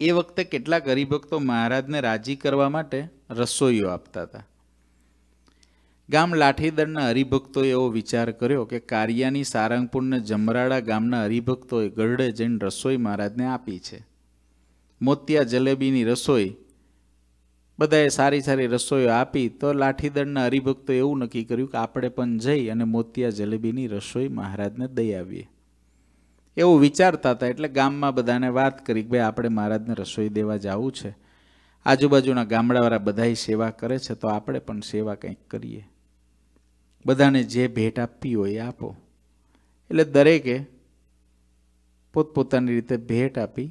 એ વખતે કેટલાક હરિભક્તો મહારાજને રાજી કરવા માટે રસોઈઓ આપતા હતા ગામ લાઠીદળના હરિભક્તોએ એવો વિચાર કર્યો કે કારિયાની સારંગપુરને જમરાળા ગામના હરિભક્તોએ ગરડે જઈને રસોઈ મહારાજને આપી છે મોતિયા જલેબીની રસોઈ બધાએ સારી સારી રસોઈઓ આપી તો લાઠીદળના હરિભક્તો એવું નક્કી કર્યું કે આપણે પણ જઈ અને મોતિયા જલેબીની રસોઈ મહારાજને દઈ આવીએ એવું વિચારતા હતા એટલે ગામમાં બધાને વાત કરી કે ભાઈ આપણે મહારાજને રસોઈ દેવા જવું છે આજુબાજુના ગામડાવાળા બધાય સેવા કરે છે તો આપણે પણ સેવા કંઈક કરીએ બધાને જે ભેટ આપવી હોય એ આપો એટલે દરેકે પોતપોતાની રીતે ભેટ આપી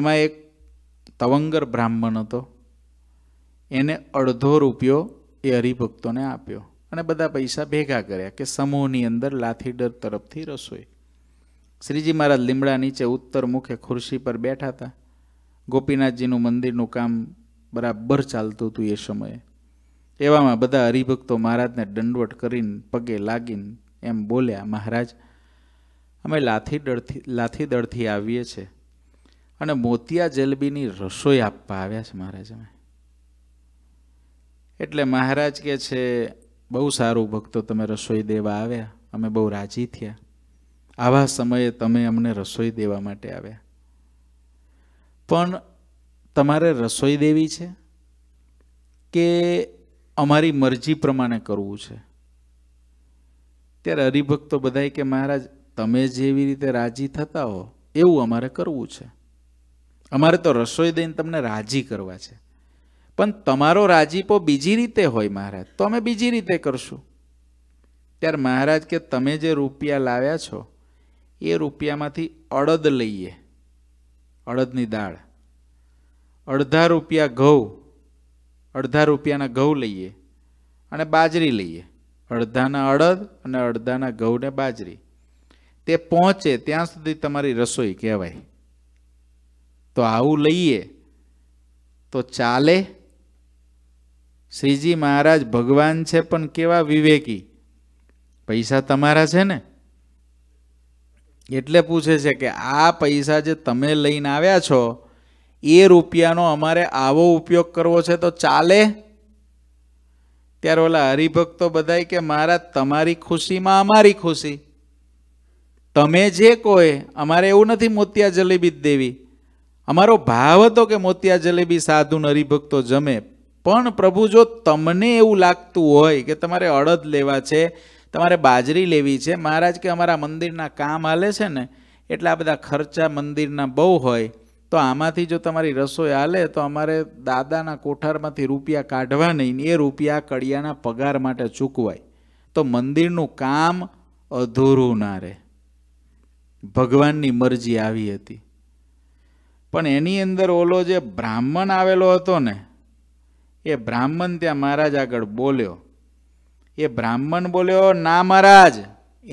એમાં એક તવંગર બ્રાહ્મણ હતો એને અડધો રૂપિયો એ હરિભક્તોને આપ્યો અને બધા પૈસા ભેગા કર્યા કે સમૂહની અંદર લાથીડર તરફથી રસોઈ શ્રીજી મહારાજ લીમડા નીચે ઉત્તર મુખે ખુરશી પર બેઠા હતા ગોપીનાથજીનું મંદિરનું કામ બરાબર ચાલતું હતું એ સમયે એવામાં બધા હરિભક્તો મહારાજને દંડવટ કરીને પગે લાગીને એમ બોલ્યા મહારાજ અમે લાથી દળથી લાથી દળથી આવીએ છીએ અને મોતિયા જલેબીની રસોઈ આપવા આવ્યા છે મહારાજ અમે એટલે મહારાજ કે છે બહુ સારું ભક્તો તમે રસોઈ દેવા આવ્યા અમે બહુ રાજી થયા આવા સમયે તમે અમને રસોઈ દેવા માટે આવ્યા પણ તમારે રસોઈ દેવી છે કે અમારી મરજી પ્રમાણે કરવું છે ત્યારે હરિભક્તો બધાએ કે મહારાજ તમે જેવી રીતે રાજી થતા હો એવું અમારે કરવું છે અમારે તો રસોઈ દઈને તમને રાજી કરવા છે પણ તમારો રાજીપો બીજી રીતે હોય મહારાજ તો અમે બીજી રીતે કરશું ત્યારે મહારાજ કે તમે જે રૂપિયા લાવ્યા છો એ રૂપિયામાંથી અડદ લઈએ અડદની દાળ અડધા રૂપિયા ઘઉં અડધા રૂપિયાના ઘઉં લઈએ અને બાજરી લઈએ અડધાના અડદ અને અડધાના ઘઉં ને બાજરી તે પહોંચે ત્યાં સુધી તમારી રસોઈ કહેવાય તો આવું લઈએ તો ચાલે શ્રીજી મહારાજ ભગવાન છે પણ કેવા વિવેકી પૈસા તમારા છે ને એટલે પૂછે છે કે આ પૈસા જે તમે લઈને આવ્યા છો એ રૂપિયાનો અમારે આવો ઉપયોગ કરવો છે તો ચાલે ત્યારે ઓલા હરિભક્તો બધાય કે મારા તમારી ખુશીમાં અમારી ખુશી તમે જે કોઈ અમારે એવું નથી મોતિયા જલેબી જ દેવી અમારો ભાવ હતો કે મોતિયા જલેબી સાધુ હરિભક્તો જમે પણ પ્રભુ જો તમને એવું લાગતું હોય કે તમારે અડદ લેવા છે તમારે બાજરી લેવી છે મહારાજ કે અમારા મંદિરના કામ હાલે છે ને એટલે આ બધા ખર્ચા મંદિરના બહુ હોય તો આમાંથી જો તમારી રસોઈ હાલે તો અમારે દાદાના કોઠારમાંથી રૂપિયા કાઢવા નહીં એ રૂપિયા કડિયાના પગાર માટે ચૂકવાય તો મંદિરનું કામ અધૂરું ના રહે ભગવાનની મરજી આવી હતી પણ એની અંદર ઓલો જે બ્રાહ્મણ આવેલો હતો ને એ બ્રાહ્મણ ત્યાં મહારાજ આગળ બોલ્યો એ બ્રાહ્મણ બોલ્યો ના મહારાજ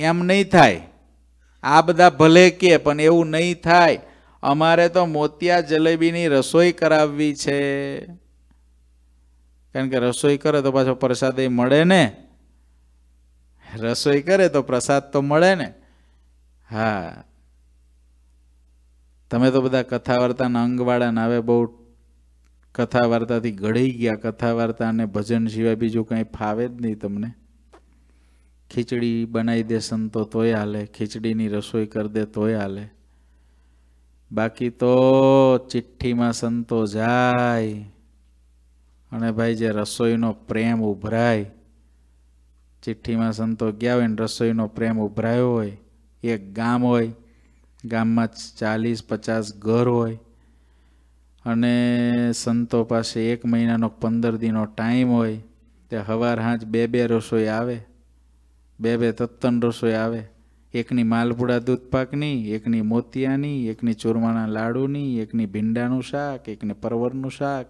એમ નહીં થાય આ બધા ભલે કે પણ એવું નહીં થાય અમારે તો મોતિયા જલેબીની રસોઈ કરાવવી છે કારણ કે રસોઈ કરે તો પાછો પ્રસાદ એ મળે ને રસોઈ કરે તો પ્રસાદ તો મળે ને હા તમે તો બધા કથા વાર્તાના અંગવાળાના હવે બહુ કથા વાર્તાથી ઘડાઈ ગયા કથા વાર્તા અને ભજન સિવાય બીજું કંઈ ફાવે જ નહીં તમને ખીચડી બનાવી દે સંતો તોય હાલે ખીચડીની રસોઈ કરી દે તોય હાલે બાકી તો ચિઠ્ઠીમાં સંતો જાય અને ભાઈ જે રસોઈનો પ્રેમ ઉભરાય ચિઠ્ઠીમાં સંતો ગયા હોય ને રસોઈનો પ્રેમ ઉભરાયો હોય એક ગામ હોય ગામમાં ચાલીસ પચાસ ઘર હોય અને સંતો પાસે એક મહિનાનો પંદર દીનો ટાઈમ હોય તે હવાર હાંજ બે બે રસોઈ આવે બે બે તત્તન રસોઈ આવે એકની માલપુડા દૂધપાકની એકની મોતિયાની એકની ચૂરમાના લાડુની એકની ભીંડાનું શાક એકને પરવરનું શાક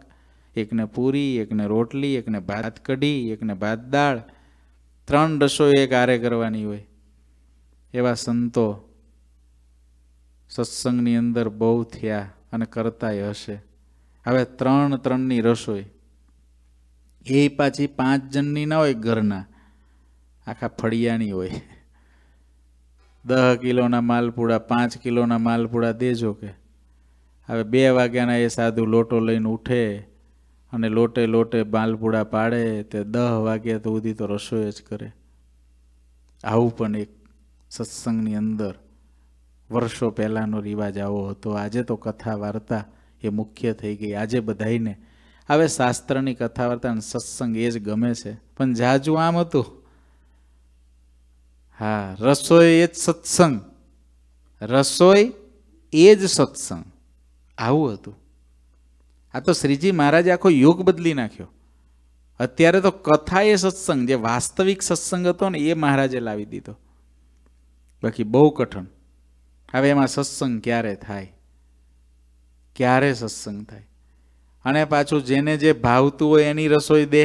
એકને પૂરી એકને રોટલી એકને ભાત કઢી એકને ભાત દાળ ત્રણ રસોઈ એક આરે કરવાની હોય એવા સંતો સત્સંગની અંદર બહુ થયા અને કરતાય હશે હવે ત્રણ ત્રણની રસોઈ એ પાછી પાંચ જણની ના હોય ઘરના આખા ફળિયાની હોય દહ કિલોના માલપુડા પાંચ કિલોના માલપુડા દેજો કે હવે બે વાગ્યાના એ સાધુ લોટો લઈને ઉઠે અને લોટે લોટે માલપુડા પાડે તે દહ વાગ્યા તો સુધી તો રસોઈ જ કરે આવું પણ એક સત્સંગની અંદર વર્ષો પહેલાંનો રિવાજ આવો હતો આજે તો કથા વાર્તા એ મુખ્ય થઈ ગઈ આજે બધાઈને હવે શાસ્ત્રની કથા વાર્તા અને સત્સંગ એ જ ગમે છે પણ જાજુ આમ હતું હા રસોઈ એ જ સત્સંગ રસોઈ એ જ સત્સંગ આવું હતું આ તો શ્રીજી મહારાજે આખો યોગ બદલી નાખ્યો અત્યારે તો કથા એ સત્સંગ જે વાસ્તવિક સત્સંગ હતો ને એ મહારાજે લાવી દીધો બાકી બહુ કઠણ હવે એમાં સત્સંગ ક્યારે થાય ક્યારે સત્સંગ થાય અને પાછું જેને જે ભાવતું હોય એની રસોઈ દે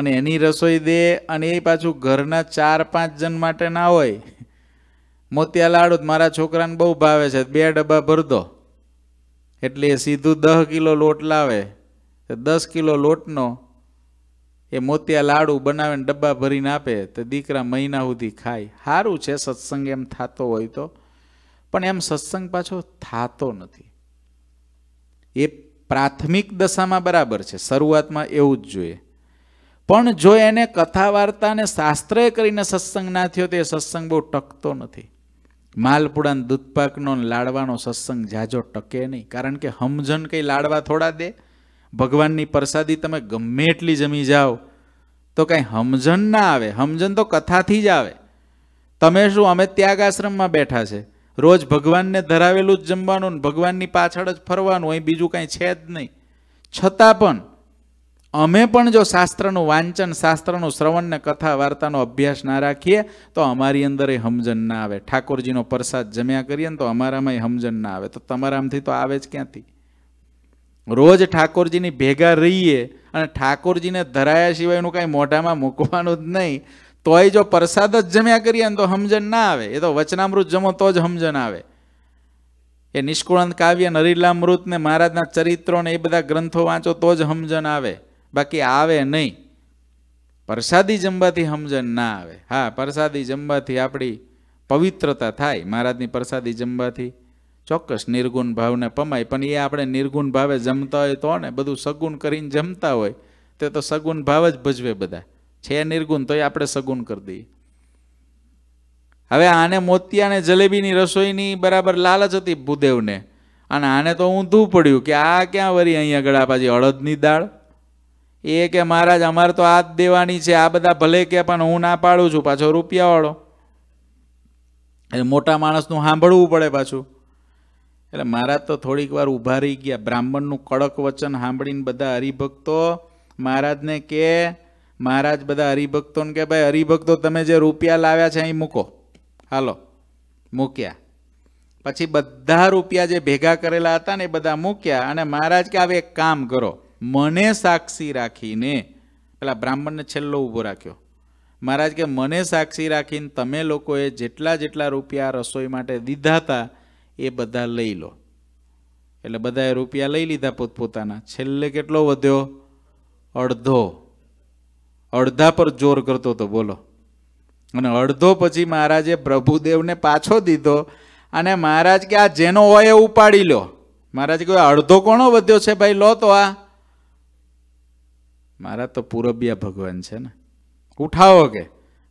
અને એની રસોઈ દે અને એ પાછું ઘરના ચાર પાંચ જણ માટે ના હોય મોતિયા લાડુ મારા છોકરાને બહુ ભાવે છે બે ડબ્બા ભરદો એટલે એ સીધું દહ કિલો લોટ લાવે દસ કિલો લોટનો એ મોતિયા લાડુ બનાવીને ડબ્બા ભરીને આપે તો દીકરા મહિના સુધી ખાય સારું છે સત્સંગ એમ થતો હોય તો પણ એમ સત્સંગ પાછો થતો નથી એ પ્રાથમિક દશામાં બરાબર છે શરૂઆતમાં એવું જ જોઈએ પણ જો એને કથા વાર્તાને શાસ્ત્રએ કરીને સત્સંગ ના થયો તો એ સત્સંગ બહુ ટકતો નથી માલપુડાનો દૂધપાકનો લાડવાનો સત્સંગ જાજો ટકે નહીં કારણ કે હમજન કંઈ લાડવા થોડા દે ભગવાનની પ્રસાદી તમે ગમે એટલી જમી જાઓ તો કાંઈ હમજન ના આવે હમજન તો કથાથી જ આવે તમે શું અમે ત્યાગ આશ્રમમાં બેઠા છે રોજ ભગવાનને ધરાવેલું જ જમવાનું ભગવાનની પાછળ જ ફરવાનું અહીં બીજું કાંઈ છે જ નહીં છતાં પણ અમે પણ જો શાસ્ત્રનું વાંચન શાસ્ત્રનું શ્રવણ ને કથા વાર્તાનો અભ્યાસ ના રાખીએ તો અમારી અંદર એ સમજણ ના આવે ઠાકોરજીનો પ્રસાદ જમ્યા કરીએ ને તો અમારામાં એ સમજણ ના આવે તો તમારામાંથી તો આવે જ ક્યાંથી રોજ ઠાકોરજીની ભેગા રહીએ અને ઠાકોરજીને ધરાયા સિવાયનું કાંઈ મોઢામાં મૂકવાનું જ નહીં તોય જો પ્રસાદ જ જમ્યા કરીએ ને તો સમજણ ના આવે એ તો વચનામૃત જમો તો જ સમજણ આવે એ નિષ્કુળાંત કાવ્ય નરીલામૃત ને મહારાજના ચરિત્રો ને એ બધા ગ્રંથો વાંચો તો જ સમજણ આવે બાકી આવે નહીં પ્રસાદી જમવાથી સમજણ ના આવે હા પ્રસાદી જમવાથી આપણી પવિત્રતા થાય મહારાજની પ્રસાદી જમવાથી ચોક્કસ નિર્ગુણ ભાવને પમાય પણ એ આપણે નિર્ગુણ ભાવે જમતા હોય તો ને બધું સગુણ કરીને જમતા હોય તે તો સગુણ ભાવ જ ભજવે બધા છે નિર્ગુણ તોય આપણે સગુણ કરી દઈએ હવે આને મોતિયાને જલેબીની રસોઈની બરાબર લાલચ હતી ભૂદેવને અને આને તો ઊંધું પડ્યું કે આ ક્યાં વરી અહીંયા ગળા પાછી હળદની દાળ એ કે મહારાજ અમારે તો આ જ દેવાની છે આ બધા ભલે કે પણ હું ના પાડું છું પાછો રૂપિયાવાળો એટલે મોટા માણસનું સાંભળવું પડે પાછું એટલે મહારાજ તો થોડીક વાર ઊભા રહી ગયા બ્રાહ્મણનું કડક વચન સાંભળીને બધા હરિભક્તો મહારાજને કે મહારાજ બધા હરિભક્તોને કે ભાઈ હરિભક્તો તમે જે રૂપિયા લાવ્યા છે અહીં મૂકો હાલો મૂક્યા પછી બધા રૂપિયા જે ભેગા કરેલા હતા ને એ બધા મૂક્યા અને મહારાજ કે હવે એક કામ કરો મને સાક્ષી રાખીને પેલા બ્રાહ્મણને છેલ્લો ઊભો રાખ્યો મહારાજ કે મને સાક્ષી રાખીને તમે લોકોએ જેટલા જેટલા રૂપિયા રસોઈ માટે દીધા હતા એ બધા લઈ લો એટલે બધાએ રૂપિયા લઈ લીધા પોતપોતાના છેલ્લે કેટલો વધ્યો અડધો અડધા પર જોર કરતો હતો બોલો અને અડધો પછી મહારાજે પ્રભુદેવને પાછો દીધો અને મહારાજ કે આ જેનો હોય એ ઉપાડી લો મહારાજ કહ્યું અડધો કોણો વધ્યો છે ભાઈ લો તો આ મારા તો પૂરબિયા ભગવાન છે ને ઉઠાવો કે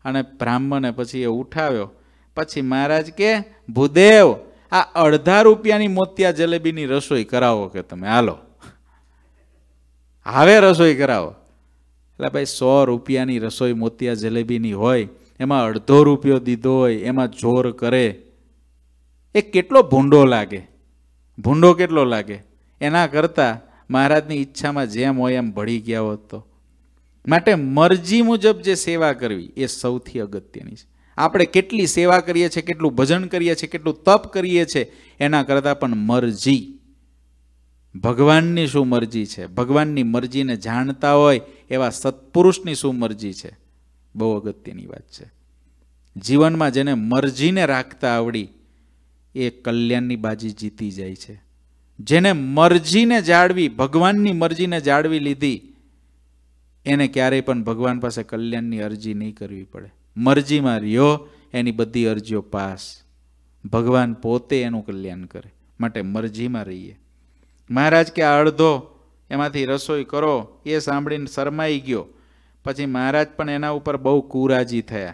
અને બ્રાહ્મણે પછી એ ઉઠાવ્યો પછી મહારાજ કે ભૂદેવ આ અડધા રૂપિયાની મોતિયા જલેબીની રસોઈ કરાવો કે તમે હાલો હવે રસોઈ કરાવો એટલે ભાઈ સો રૂપિયાની રસોઈ મોતિયા જલેબીની હોય એમાં અડધો રૂપિયો દીધો હોય એમાં જોર કરે એ કેટલો ભૂંડો લાગે ભૂંડો કેટલો લાગે એના કરતાં મહારાજની ઈચ્છામાં જેમ હોય એમ ભળી ગયા હોત તો માટે મરજી મુજબ જે સેવા કરવી એ સૌથી અગત્યની છે આપણે કેટલી સેવા કરીએ છીએ કેટલું ભજન કરીએ છીએ કેટલું તપ કરીએ છીએ એના કરતાં પણ મરજી ભગવાનની શું મરજી છે ભગવાનની મરજીને જાણતા હોય એવા સત્પુરુષની શું મરજી છે બહુ અગત્યની વાત છે જીવનમાં જેને મરજીને રાખતા આવડી એ કલ્યાણની બાજી જીતી જાય છે જેને મરજીને જાળવી ભગવાનની મરજીને જાળવી લીધી એને ક્યારેય પણ ભગવાન પાસે કલ્યાણની અરજી નહીં કરવી પડે મરજીમાં રહ્યો એની બધી અરજીઓ પાસ ભગવાન પોતે એનું કલ્યાણ કરે માટે મરજીમાં રહીએ મહારાજ કે આ અડધો એમાંથી રસોઈ કરો એ સાંભળીને શરમાઈ ગયો પછી મહારાજ પણ એના ઉપર બહુ કુરાજી થયા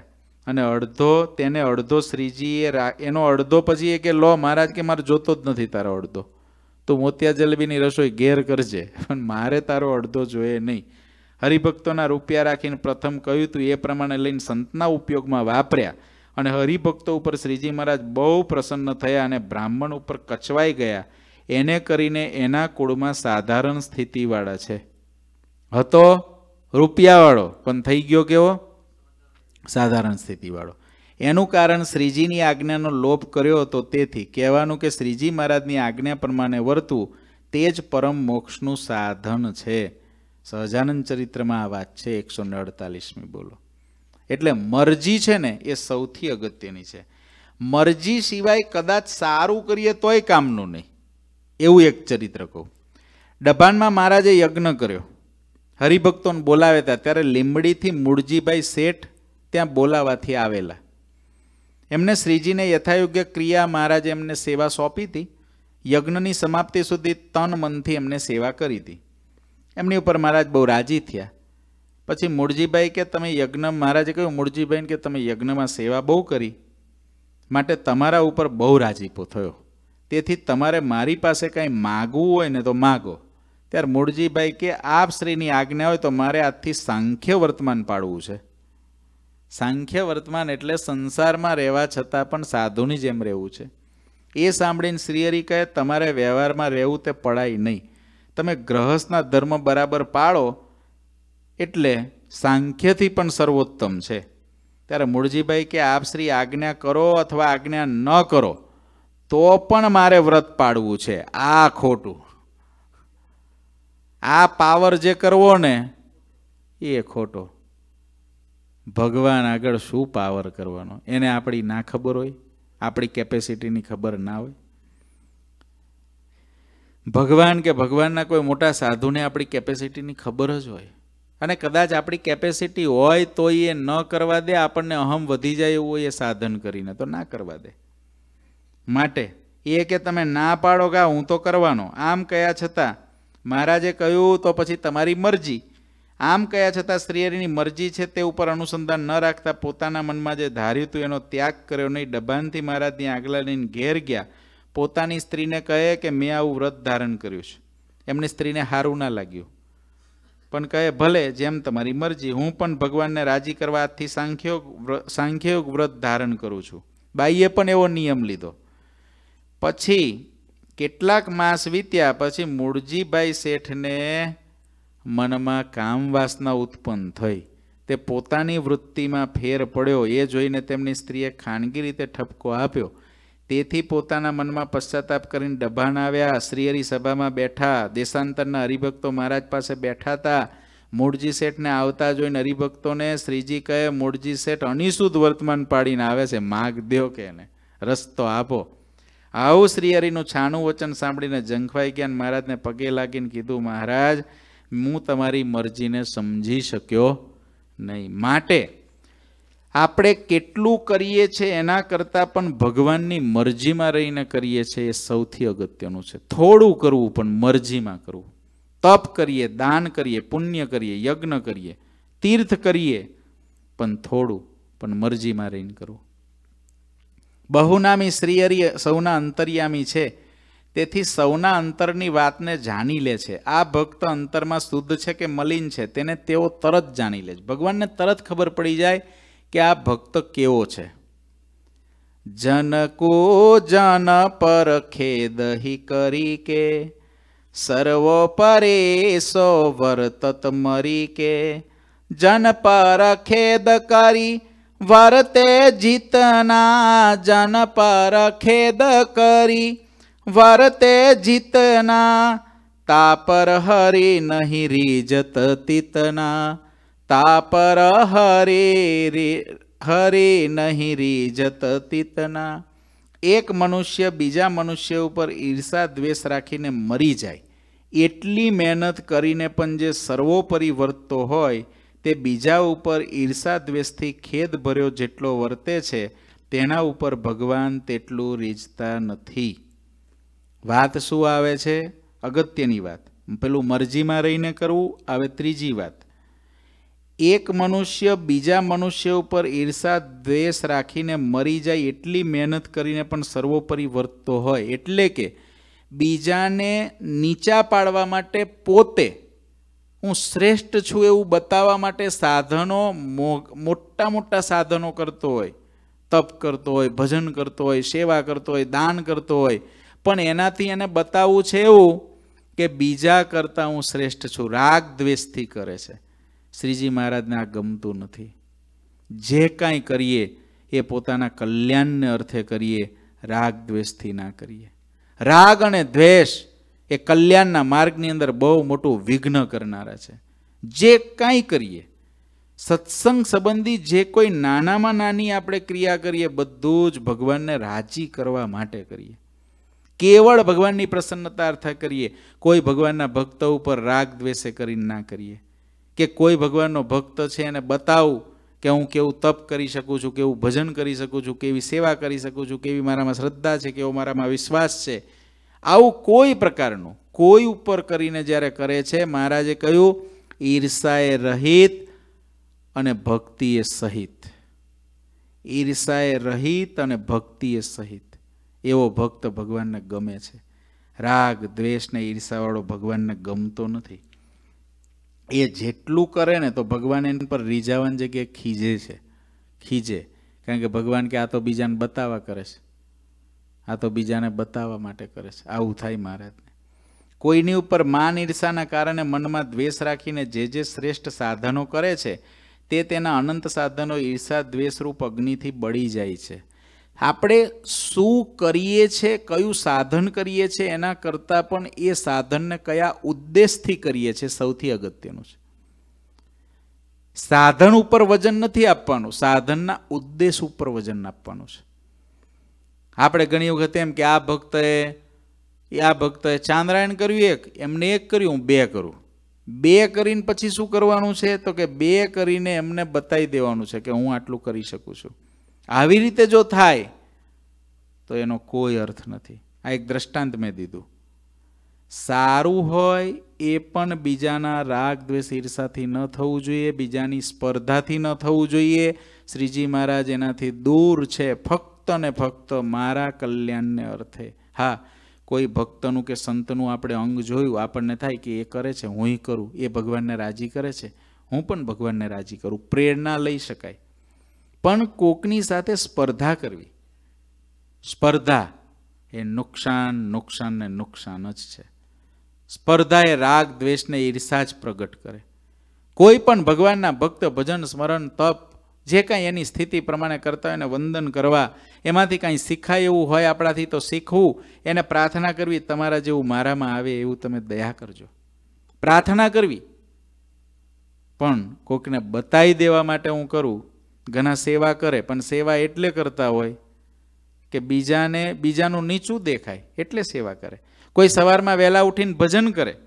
અને અડધો તેને અડધો શ્રીજીએ એનો અડધો પછી એ કે લો મહારાજ કે મારે જોતો જ નથી તારો અડધો તું મોતિયા જલેબીની રસોઈ ઘેર કરજે પણ મારે તારો અડધો જોઈએ નહીં હરિભક્તોના રૂપિયા રાખીને પ્રથમ કહ્યું તું એ પ્રમાણે લઈને સંતના ઉપયોગમાં વાપર્યા અને હરિભક્તો ઉપર શ્રીજી મહારાજ બહુ પ્રસન્ન થયા અને બ્રાહ્મણ ઉપર કચવાઈ ગયા એને કરીને એના કુળમાં સાધારણ સ્થિતિવાળા છે હતો રૂપિયાવાળો પણ થઈ ગયો કેવો સાધારણ સ્થિતિવાળો એનું કારણ શ્રીજીની આજ્ઞાનો લોપ કર્યો હતો તેથી કહેવાનું કે શ્રીજી મહારાજની આજ્ઞા પ્રમાણે વર્તવું તે જ પરમ મોક્ષનું સાધન છે સહજાનંદ ચરિત્રમાં આ વાત છે એકસો ને અડતાલીસમી બોલો એટલે મરજી છે ને એ સૌથી અગત્યની છે મરજી સિવાય કદાચ સારું કરીએ તોય કામનું નહીં એવું એક ચરિત્ર કહું ડભાનમાં મહારાજે યજ્ઞ કર્યો હરિભક્તોને બોલાવે હતા ત્યારે લીંબડીથી મૂળજીભાઈ શેઠ ત્યાં બોલાવાથી આવેલા એમને શ્રીજીને યથાયોગ્ય ક્રિયા મહારાજે એમને સેવા સોંપી હતી યજ્ઞની સમાપ્તિ સુધી તન મનથી એમને સેવા કરી હતી એમની ઉપર મહારાજ બહુ રાજી થયા પછી મૂળજીભાઈ કે તમે યજ્ઞ મહારાજે કહ્યું મૂળજીભાઈને કે તમે યજ્ઞમાં સેવા બહુ કરી માટે તમારા ઉપર બહુ રાજીપો થયો તેથી તમારે મારી પાસે કાંઈ માગવું હોય ને તો માગો ત્યારે મૂળજીભાઈ કે આપ શ્રીની આજ્ઞા હોય તો મારે આજથી સાંખ્ય વર્તમાન પાડવું છે સાંખ્ય વર્તમાન એટલે સંસારમાં રહેવા છતાં પણ સાધુની જેમ રહેવું છે એ સાંભળીને શ્રીહરિ કહે તમારે વ્યવહારમાં રહેવું તે પડાય નહીં તમે ગ્રહસ્થના ધર્મ બરાબર પાળો એટલે સાંખ્યથી પણ સર્વોત્તમ છે ત્યારે મૂળજીભાઈ કે આપ શ્રી આજ્ઞા કરો અથવા આજ્ઞા ન કરો તો પણ મારે વ્રત પાડવું છે આ ખોટું આ પાવર જે કરવો ને એ ખોટો ભગવાન આગળ શું પાવર કરવાનો એને આપણી ના ખબર હોય આપણી કેપેસિટીની ખબર ના હોય ભગવાન કે ભગવાનના કોઈ મોટા સાધુને આપણી કેપેસિટીની ખબર જ હોય અને કદાચ આપણી કેપેસિટી હોય તો એ ન કરવા દે આપણને અહમ વધી જાય એવું એ સાધન કરીને તો ના કરવા દે માટે એ કે તમે ના પાડો કા હું તો કરવાનો આમ કયા છતાં મહારાજે કહ્યું તો પછી તમારી મરજી આમ કયા છતાં શ્રીહરિની મરજી છે તે ઉપર અનુસંધાન ન રાખતા પોતાના મનમાં જે ધાર્યું હતું એનો ત્યાગ કર્યો નહીં ડબાનથી મહારાજની આગલા લઈને ઘેર ગયા પોતાની સ્ત્રીને કહે કે મેં આવું વ્રત ધારણ કર્યું છે એમની સ્ત્રીને સારું ના લાગ્યું પણ કહે ભલે જેમ તમારી મરજી હું પણ ભગવાનને રાજી કરવા આજથી સાંખ્યોગ સાંખ્યોગ વ્રત ધારણ કરું છું બાઈએ પણ એવો નિયમ લીધો પછી કેટલાક માસ વીત્યા પછી મૂળજીભાઈ શેઠને મનમાં કામવાસના ઉત્પન્ન થઈ તે પોતાની વૃત્તિમાં ફેર પડ્યો એ જોઈને તેમની સ્ત્રીએ ખાનગી રીતે ઠપકો આપ્યો તેથી પોતાના મનમાં પશ્ચાતાપ કરીને ડભાણ આવ્યા શ્રીહરી સભામાં બેઠા દેશાંતરના હરિભક્તો મહારાજ પાસે બેઠા હતા મૂળજી શેઠને આવતા જોઈને હરિભક્તોને શ્રીજી કહે મૂળજી શેઠ અનિશુદ્ધ વર્તમાન પાડીને આવે છે માગ દો કે રસ્તો આપો આવું શ્રીહરિનું છાણું વચન સાંભળીને જંખવાઈ ગયા મહારાજને પગે લાગીને કીધું મહારાજ હું તમારી મરજીને સમજી શક્યો નહીં માટે આપણે કેટલું કરીએ છીએ એના કરતાં પણ ભગવાનની મરજીમાં રહીને કરીએ છીએ એ સૌથી અગત્યનું છે થોડું કરવું પણ મરજીમાં કરવું તપ કરીએ દાન કરીએ પુણ્ય કરીએ યજ્ઞ કરીએ તીર્થ કરીએ પણ થોડું પણ મરજીમાં રહીને કરવું બહુનામી શ્રીહરિ સૌના અંતર્યામી છે તેથી સૌના અંતરની વાતને જાણી લે છે આ ભક્ત અંતરમાં શુદ્ધ છે કે મલિન છે તેને તેઓ તરત જાણી લે છે ભગવાનને તરત ખબર પડી જાય કે આ ભક્ત કેવો છે જનકો જન પર ખેદહી કરી કે સર્વો પરેશો વર્તત મરી કે જન પર ખેદ કરી વરતે જીતના જન પર ખેદ કરી વરતે જીતના તાપર હરે નહીં રીજત તિતના તાપર હરે હરે નહીં રીજત તિતના એક મનુષ્ય બીજા મનુષ્ય ઉપર ઈર્ષા દ્વેષ રાખીને મરી જાય એટલી મહેનત કરીને પણ જે સર્વોપરી વર્તતો હોય તે બીજા ઉપર ઈર્ષા દ્વેષથી ખેદ ભર્યો જેટલો વર્તે છે તેના ઉપર ભગવાન તેટલું રીજતા નથી વાત શું આવે છે અગત્યની વાત પેલું મરજીમાં રહીને કરવું આવે ત્રીજી વાત એક મનુષ્ય બીજા મનુષ્ય ઉપર ઈર્ષા દ્વેષ રાખીને મરી જાય એટલી મહેનત કરીને પણ સર્વોપરી વર્તતો હોય એટલે કે બીજાને નીચા પાડવા માટે પોતે હું શ્રેષ્ઠ છું એવું બતાવવા માટે સાધનો મોટા મોટા સાધનો કરતો હોય તપ કરતો હોય ભજન કરતો હોય સેવા કરતો હોય દાન કરતો હોય પણ એનાથી એને બતાવવું છે એવું કે બીજા કરતાં હું શ્રેષ્ઠ છું રાગ દ્વેષથી કરે છે શ્રીજી મહારાજને આ ગમતું નથી જે કાંઈ કરીએ એ પોતાના કલ્યાણને અર્થે કરીએ રાગ દ્વેષથી ના કરીએ રાગ અને દ્વેષ એ કલ્યાણના માર્ગની અંદર બહુ મોટું વિઘ્ન કરનારા છે જે કાંઈ કરીએ સત્સંગ સંબંધી જે કોઈ નાનામાં નાની આપણે ક્રિયા કરીએ બધું જ ભગવાનને રાજી કરવા માટે કરીએ કેવળ ભગવાનની પ્રસન્નતા અર્થે કરીએ કોઈ ભગવાનના ભક્ત ઉપર રાગ દ્વેષે કરીને ના કરીએ કે કોઈ ભગવાનનો ભક્ત છે એને બતાવું કે હું કેવું તપ કરી શકું છું કેવું ભજન કરી શકું છું કેવી સેવા કરી શકું છું કેવી મારામાં શ્રદ્ધા છે કેવો મારામાં વિશ્વાસ છે આવું કોઈ પ્રકારનું કોઈ ઉપર કરીને જ્યારે કરે છે મહારાજે કહ્યું ઈર્ષાએ રહિત અને ભક્તિએ સહિત ઈર્ષાએ રહિત અને ભક્તિએ સહિત એવો ભક્ત ભગવાનને ગમે છે રાગ દ્વેષને ઈર્ષાવાળો ભગવાનને ગમતો નથી એ જેટલું કરે ને તો ભગવાન એની પર રીઝાવાની જગ્યાએ ખીજે છે ખીજે કારણ કે ભગવાન કે આ તો બીજાને બતાવા કરે છે આ તો બીજાને બતાવવા માટે કરે છે આવું થાય મહારાજને કોઈની ઉપર માન ઈર્ષાના કારણે મનમાં દ્વેષ રાખીને જે જે શ્રેષ્ઠ સાધનો કરે છે તે તેના અનંત સાધનો ઈર્ષા દ્વેષરૂપ અગ્નિથી બળી જાય છે આપણે શું કરીએ છીએ કયું સાધન કરીએ છીએ એના કરતાં પણ એ સાધનને કયા ઉદ્દેશથી કરીએ છીએ સૌથી અગત્યનું છે સાધન ઉપર વજન નથી આપવાનું સાધનના ઉદ્દેશ ઉપર વજન આપવાનું છે આપણે ઘણી વખત એમ કે આ ભક્તએ આ ભક્તએ ચાંદ્રાયણ કર્યું એક એમને એક કર્યું હું બે કરું બે કરીને પછી શું કરવાનું છે તો કે બે કરીને એમને બતાવી દેવાનું છે કે હું આટલું કરી શકું છું આવી રીતે જો થાય તો એનો કોઈ અર્થ નથી આ એક દ્રષ્ટાંત મેં દીધું સારું હોય એ પણ બીજાના રાગ દ્વેષ ઈર્ષાથી ન થવું જોઈએ બીજાની સ્પર્ધાથી ન થવું જોઈએ શ્રીજી મહારાજ એનાથી દૂર છે ફક્ત ફક્ત ને ફક્ત મારા કલ્યાણને અર્થે હા કોઈ ભક્તનું કે સંતનું આપણે અંગ જોયું આપણને થાય કે એ કરે છે હું કરું એ ભગવાનને રાજી કરે છે હું પણ ભગવાનને રાજી કરું પ્રેરણા લઈ શકાય પણ કોકની સાથે સ્પર્ધા કરવી સ્પર્ધા એ નુકસાન નુકસાન ને નુકસાન જ છે સ્પર્ધા એ રાગ દ્વેષને ઈર્ષા જ પ્રગટ કરે કોઈ પણ ભગવાનના ભક્ત ભજન સ્મરણ તપ જે કાંઈ એની સ્થિતિ પ્રમાણે કરતા હોય એને વંદન કરવા એમાંથી કાંઈ શીખાય એવું હોય આપણાથી તો શીખવું એને પ્રાર્થના કરવી તમારા જેવું મારામાં આવે એવું તમે દયા કરજો પ્રાર્થના કરવી પણ કોઈકને બતાવી દેવા માટે હું કરું ઘણા સેવા કરે પણ સેવા એટલે કરતા હોય કે બીજાને બીજાનું નીચું દેખાય એટલે સેવા કરે કોઈ સવારમાં વહેલા ઉઠીને ભજન કરે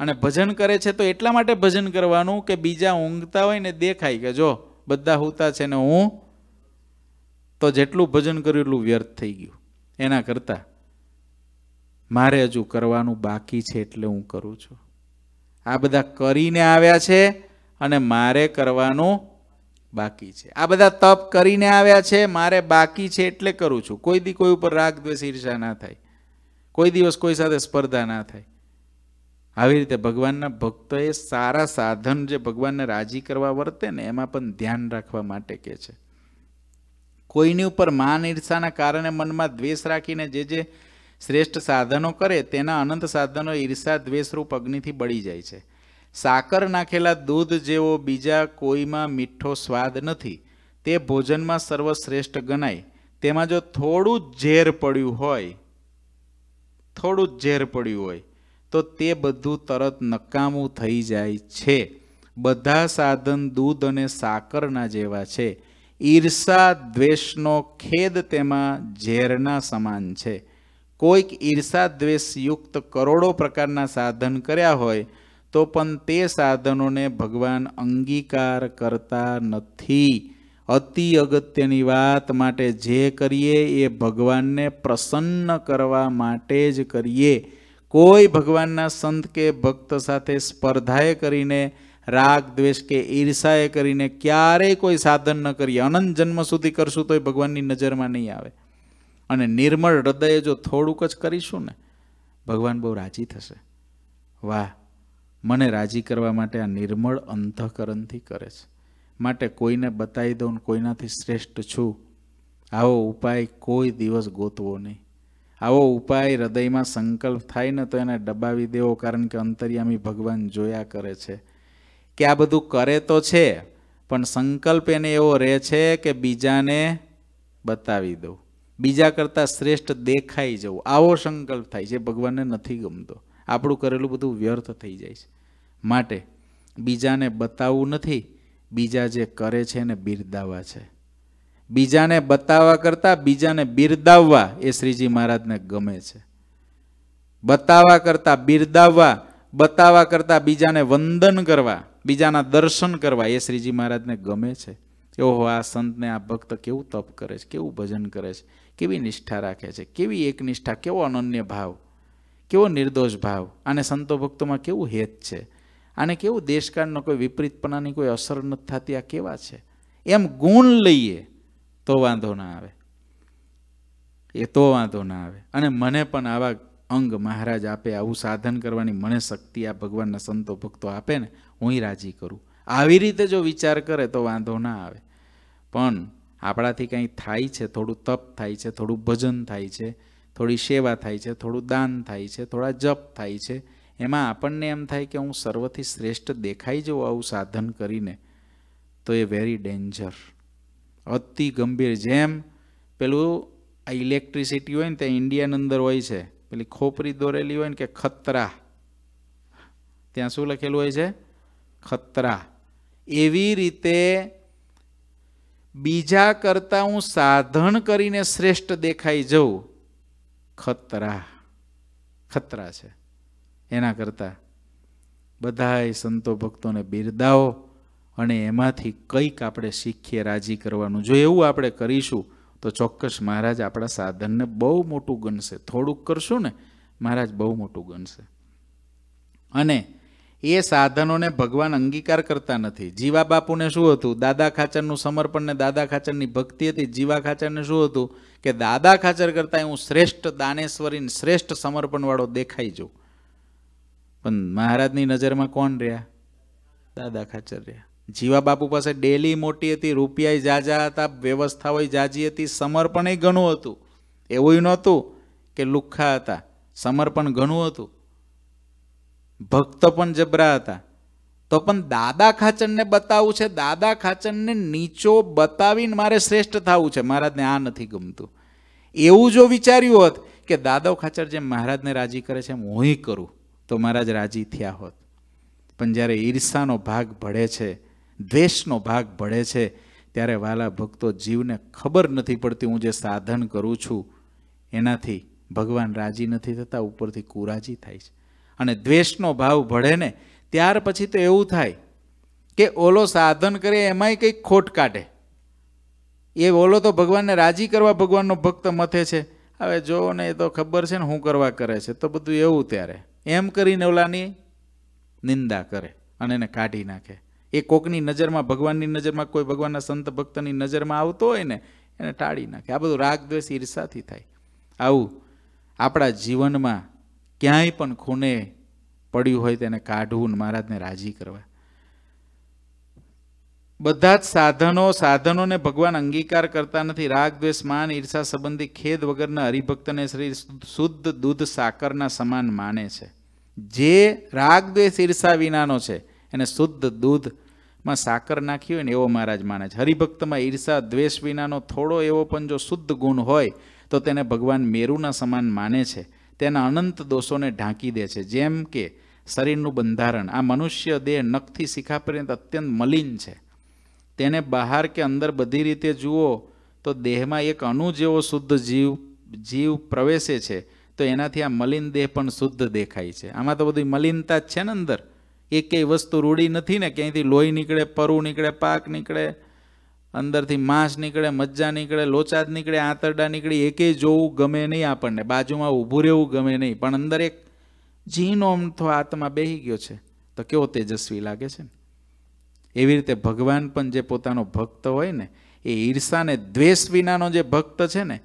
અને ભજન કરે છે તો એટલા માટે ભજન કરવાનું કે બીજા ઊંઘતા હોય ને દેખાય કે જો બધા હોતા છે ને હું તો જેટલું ભજન કર્યું એટલું વ્યર્થ થઈ ગયું એના કરતાં મારે હજુ કરવાનું બાકી છે એટલે હું કરું છું આ બધા કરીને આવ્યા છે અને મારે કરવાનું બાકી છે આ બધા તપ કરીને આવ્યા છે મારે બાકી છે એટલે કરું છું કોઈ દી કોઈ ઉપર રાગ દ્વેષ ઈર્ષા ના થાય કોઈ દિવસ કોઈ સાથે સ્પર્ધા ના થાય આવી રીતે ભગવાનના ભક્તોએ સારા સાધન જે ભગવાનને રાજી કરવા વર્તે ને એમાં પણ ધ્યાન રાખવા માટે કહે છે કોઈની ઉપર માન ઈર્ષાના કારણે મનમાં દ્વેષ રાખીને જે જે શ્રેષ્ઠ સાધનો કરે તેના અનંત સાધનો ઈર્ષા દ્વેષરૂપ અગ્નિથી બળી જાય છે સાકર નાખેલા દૂધ જેવો બીજા કોઈમાં મીઠો સ્વાદ નથી તે ભોજનમાં સર્વશ્રેષ્ઠ ગણાય તેમાં જો થોડું ઝેર પડ્યું હોય થોડું ઝેર પડ્યું હોય તો તે બધું તરત નકામું થઈ જાય છે બધા સાધન દૂધ અને સાકરના જેવા છે ઈર્ષા દ્વેષનો ખેદ તેમાં ઝેરના સમાન છે કોઈક ઈર્ષા દ્વેષયુક્ત કરોડો પ્રકારના સાધન કર્યા હોય તો પણ તે સાધનોને ભગવાન અંગીકાર કરતા નથી અતિ અગત્યની વાત માટે જે કરીએ એ ભગવાનને પ્રસન્ન કરવા માટે જ કરીએ કોઈ ભગવાનના સંત કે ભક્ત સાથે સ્પર્ધાએ કરીને રાગ દ્વેષ કે ઈર્ષાએ કરીને ક્યારેય કોઈ સાધન ન કરીએ અનંત જન્મ સુધી કરશું તોય ભગવાનની નજરમાં નહીં આવે અને નિર્મળ હૃદયે જો થોડુંક જ કરીશું ને ભગવાન બહુ રાજી થશે વાહ મને રાજી કરવા માટે આ નિર્મળ અંતઃકરણથી કરે છે માટે કોઈને બતાવી દઉં કોઈનાથી શ્રેષ્ઠ છું આવો ઉપાય કોઈ દિવસ ગોતવો નહીં આવો ઉપાય હૃદયમાં સંકલ્પ થાય ને તો એને દબાવી દેવો કારણ કે અંતર્યામી ભગવાન જોયા કરે છે કે આ બધું કરે તો છે પણ સંકલ્પ એને એવો રહે છે કે બીજાને બતાવી દઉં બીજા કરતાં શ્રેષ્ઠ દેખાઈ જવું આવો સંકલ્પ થાય છે ભગવાનને નથી ગમતો આપણું કરેલું બધું વ્યર્થ થઈ જાય છે માટે બીજાને બતાવવું નથી બીજા જે કરે છે એને બિરદાવા છે બીજાને બતાવવા કરતાં બીજાને બિરદાવવા એ શ્રીજી મહારાજને ગમે છે બતાવવા કરતાં બિરદાવવા બતાવવા કરતાં બીજાને વંદન કરવા બીજાના દર્શન કરવા એ શ્રીજી મહારાજને ગમે છે ઓહો આ સંતને આ ભક્ત કેવું તપ કરે છે કેવું ભજન કરે છે કેવી નિષ્ઠા રાખે છે કેવી એક નિષ્ઠા કેવો અનન્ય ભાવ કેવો નિર્દોષ ભાવ આને સંતો ભક્તોમાં કેવું હેત છે આને કેવું દેશકાળનો કોઈ વિપરીતપણાની કોઈ અસર નથી થતી આ કેવા છે એમ ગુણ લઈએ તો વાંધો ના આવે એ તો વાંધો ના આવે અને મને પણ આવા અંગ મહારાજ આપે આવું સાધન કરવાની મને શક્તિ આ ભગવાનના સંતો ભક્તો આપે ને હું રાજી કરું આવી રીતે જો વિચાર કરે તો વાંધો ના આવે પણ આપણાથી કંઈ થાય છે થોડું તપ થાય છે થોડું ભજન થાય છે થોડી સેવા થાય છે થોડું દાન થાય છે થોડા જપ થાય છે એમાં આપણને એમ થાય કે હું સર્વથી શ્રેષ્ઠ દેખાઈ જઉં આવું સાધન કરીને તો એ વેરી ડેન્જર અતિ ગંભીર જેમ પેલું આ ઇલેક્ટ્રિસિટી હોય ને ત્યાં ઇન્ડિયાની અંદર હોય છે પેલી ખોપરી દોરેલી હોય ને કે ખતરા ત્યાં શું લખેલું હોય છે ખતરા એવી રીતે બીજા કરતાં હું સાધન કરીને શ્રેષ્ઠ દેખાઈ જઉં ખતરા ખતરા છે એના કરતાં બધાય સંતો ભક્તોને બિરદાઓ અને એમાંથી કંઈક આપણે શીખીએ રાજી કરવાનું જો એવું આપણે કરીશું તો ચોક્કસ મહારાજ આપણા સાધનને બહુ મોટું ગણશે થોડુંક કરશું ને મહારાજ બહુ મોટું ગણશે અને એ સાધનોને ભગવાન અંગીકાર કરતા નથી જીવા બાપુને શું હતું દાદા ખાચરનું સમર્પણ ને દાદા ખાચરની ભક્તિ હતી જીવા ખાચરને શું હતું કે દાદા ખાચર કરતાં હું શ્રેષ્ઠ દાનેશ્વરીને શ્રેષ્ઠ સમર્પણવાળો દેખાઈ જાઉં પણ મહારાજની નજરમાં કોણ રહ્યા દાદા ખાચર રહ્યા જીવાબાપુ પાસે ડેલી મોટી હતી રૂપિયાય જાજા હતા વ્યવસ્થા હોય જાજી હતી સમર્પણ એ ઘણું હતું એવું નહોતું કે લુખ્ખા હતા સમર્પણ ઘણું હતું ભક્ત પણ જબરા હતા તો પણ દાદા ખાચરને બતાવવું છે દાદા ખાચરને નીચો બતાવીને મારે શ્રેષ્ઠ થવું છે મહારાજને આ નથી ગમતું એવું જો વિચાર્યું હોત કે દાદવ ખાચર જેમ મહારાજને રાજી કરે છે એમ હું કરું તો મહારાજ રાજી થયા હોત પણ જ્યારે ઈર્ષાનો ભાગ ભળે છે દ્વેષનો ભાગ ભળે છે ત્યારે વાલા ભક્તો જીવને ખબર નથી પડતી હું જે સાધન કરું છું એનાથી ભગવાન રાજી નથી થતા ઉપરથી કુરાજી થાય છે અને દ્વેષનો ભાવ ભળે ને ત્યાર પછી તો એવું થાય કે ઓલો સાધન કરે એમાંય કંઈક ખોટ કાઢે એ ઓલો તો ભગવાનને રાજી કરવા ભગવાનનો ભક્ત મથે છે હવે જોવો ને એ તો ખબર છે ને શું કરવા કરે છે તો બધું એવું ત્યારે એમ કરીને ઓલાની નિંદા કરે અને એને કાઢી નાખે એ કોકની નજરમાં ભગવાનની નજરમાં કોઈ ભગવાનના સંત ભક્તની નજરમાં આવતો હોય ને એને ટાળી નાખે આ બધું રાગ દ્વેષ ઈર્ષાથી થાય આવું આપણા જીવનમાં ક્યાંય પણ ખૂને પડ્યું હોય તેને કાઢવું મહારાજને રાજી કરવા બધા જ સાધનો સાધનોને ભગવાન અંગીકાર કરતા નથી રાગ દ્વેષ માન ઈર્ષા સંબંધી ખેદ વગરના હરિભક્તને શ્રી શુદ્ધ દૂધ સાકરના સમાન માને છે જે રાગ દ્વેષ ઈર્ષા વિનાનો છે એને શુદ્ધ દૂધ માં સાકર નાખી હોય ને એવો મહારાજ માને છે હરિભક્તમાં ઈર્ષા દ્વેષ વિનાનો થોડો એવો પણ જો શુદ્ધ ગુણ હોય તો તેને ભગવાન મેરુના સમાન માને છે તેના અનંત દોષોને ઢાંકી દે છે જેમ કે શરીરનું બંધારણ આ મનુષ્ય દેહ નખથી શિખા પર્યંત અત્યંત મલિન છે તેને બહાર કે અંદર બધી રીતે જુઓ તો દેહમાં એક અણુ જેવો શુદ્ધ જીવ જીવ પ્રવેશે છે તો એનાથી આ મલિન દેહ પણ શુદ્ધ દેખાય છે આમાં તો બધી મલિનતા જ છે ને અંદર એક એકેય વસ્તુ રૂડી નથી ને ક્યાંયથી લોહી નીકળે પરું નીકળે પાક નીકળે અંદરથી માંસ નીકળે મજ્જા નીકળે લોચાદ નીકળે આંતરડા નીકળે એકેય જોવું ગમે નહીં આપણને બાજુમાં ઊભું રહેવું ગમે નહીં પણ અંદર એક જીનો અમથો આત્મા બેહી ગયો છે તો કેવો તેજસ્વી લાગે છે ને એવી રીતે ભગવાન પણ જે પોતાનો ભક્ત હોય ને એ ઈર્ષાને દ્વેષ વિનાનો જે ભક્ત છે ને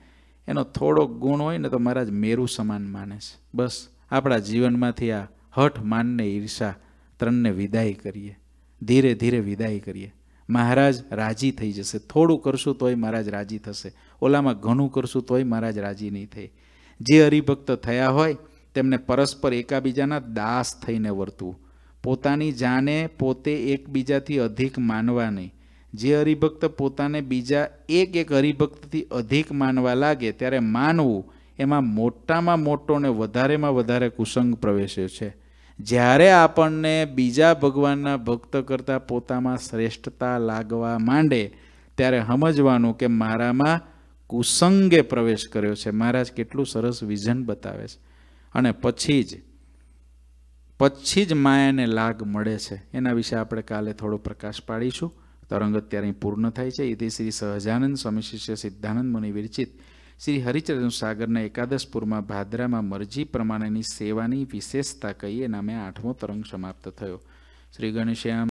એનો થોડો ગુણ હોય ને તો મારા જ મેરુ સમાન માને છે બસ આપણા જીવનમાંથી આ હઠ માનને ઈર્ષા ત્રણને વિદાય કરીએ ધીરે ધીરે વિદાય કરીએ મહારાજ રાજી થઈ જશે થોડું કરશું તોય મહારાજ રાજી થશે ઓલામાં ઘણું કરશું તોય મહારાજ રાજી નહીં થાય જે હરિભક્ત થયા હોય તેમને પરસ્પર એકાબીજાના દાસ થઈને વર્તવું પોતાની જાને પોતે એકબીજાથી અધિક માનવા નહીં જે હરિભક્ત પોતાને બીજા એક એક હરિભક્તથી અધિક માનવા લાગે ત્યારે માનવું એમાં મોટામાં મોટો ને વધારેમાં વધારે કુસંગ પ્રવેશ્યો છે જ્યારે આપણને બીજા ભગવાનના ભક્ત કરતાં પોતામાં શ્રેષ્ઠતા લાગવા માંડે ત્યારે સમજવાનું કે મારામાં કુસંગે પ્રવેશ કર્યો છે મહારાજ કેટલું સરસ વિઝન બતાવે છે અને પછી જ પછી જ માયાને લાગ મળે છે એના વિશે આપણે કાલે થોડો પ્રકાશ પાડીશું તરંગ અત્યારે પૂર્ણ થાય છે એથી શ્રી સહજાનંદ સ્વામી શિષ્ય સિદ્ધાનંદ મુનિ વિરચિત શ્રી હરિચરણ સાગરના એકાદશપુરમાં ભાદરામાં મરજી પ્રમાણેની સેવાની વિશેષતા કહીએ નામે આઠમો તરંગ સમાપ્ત થયો શ્રી ગણેશ્યામ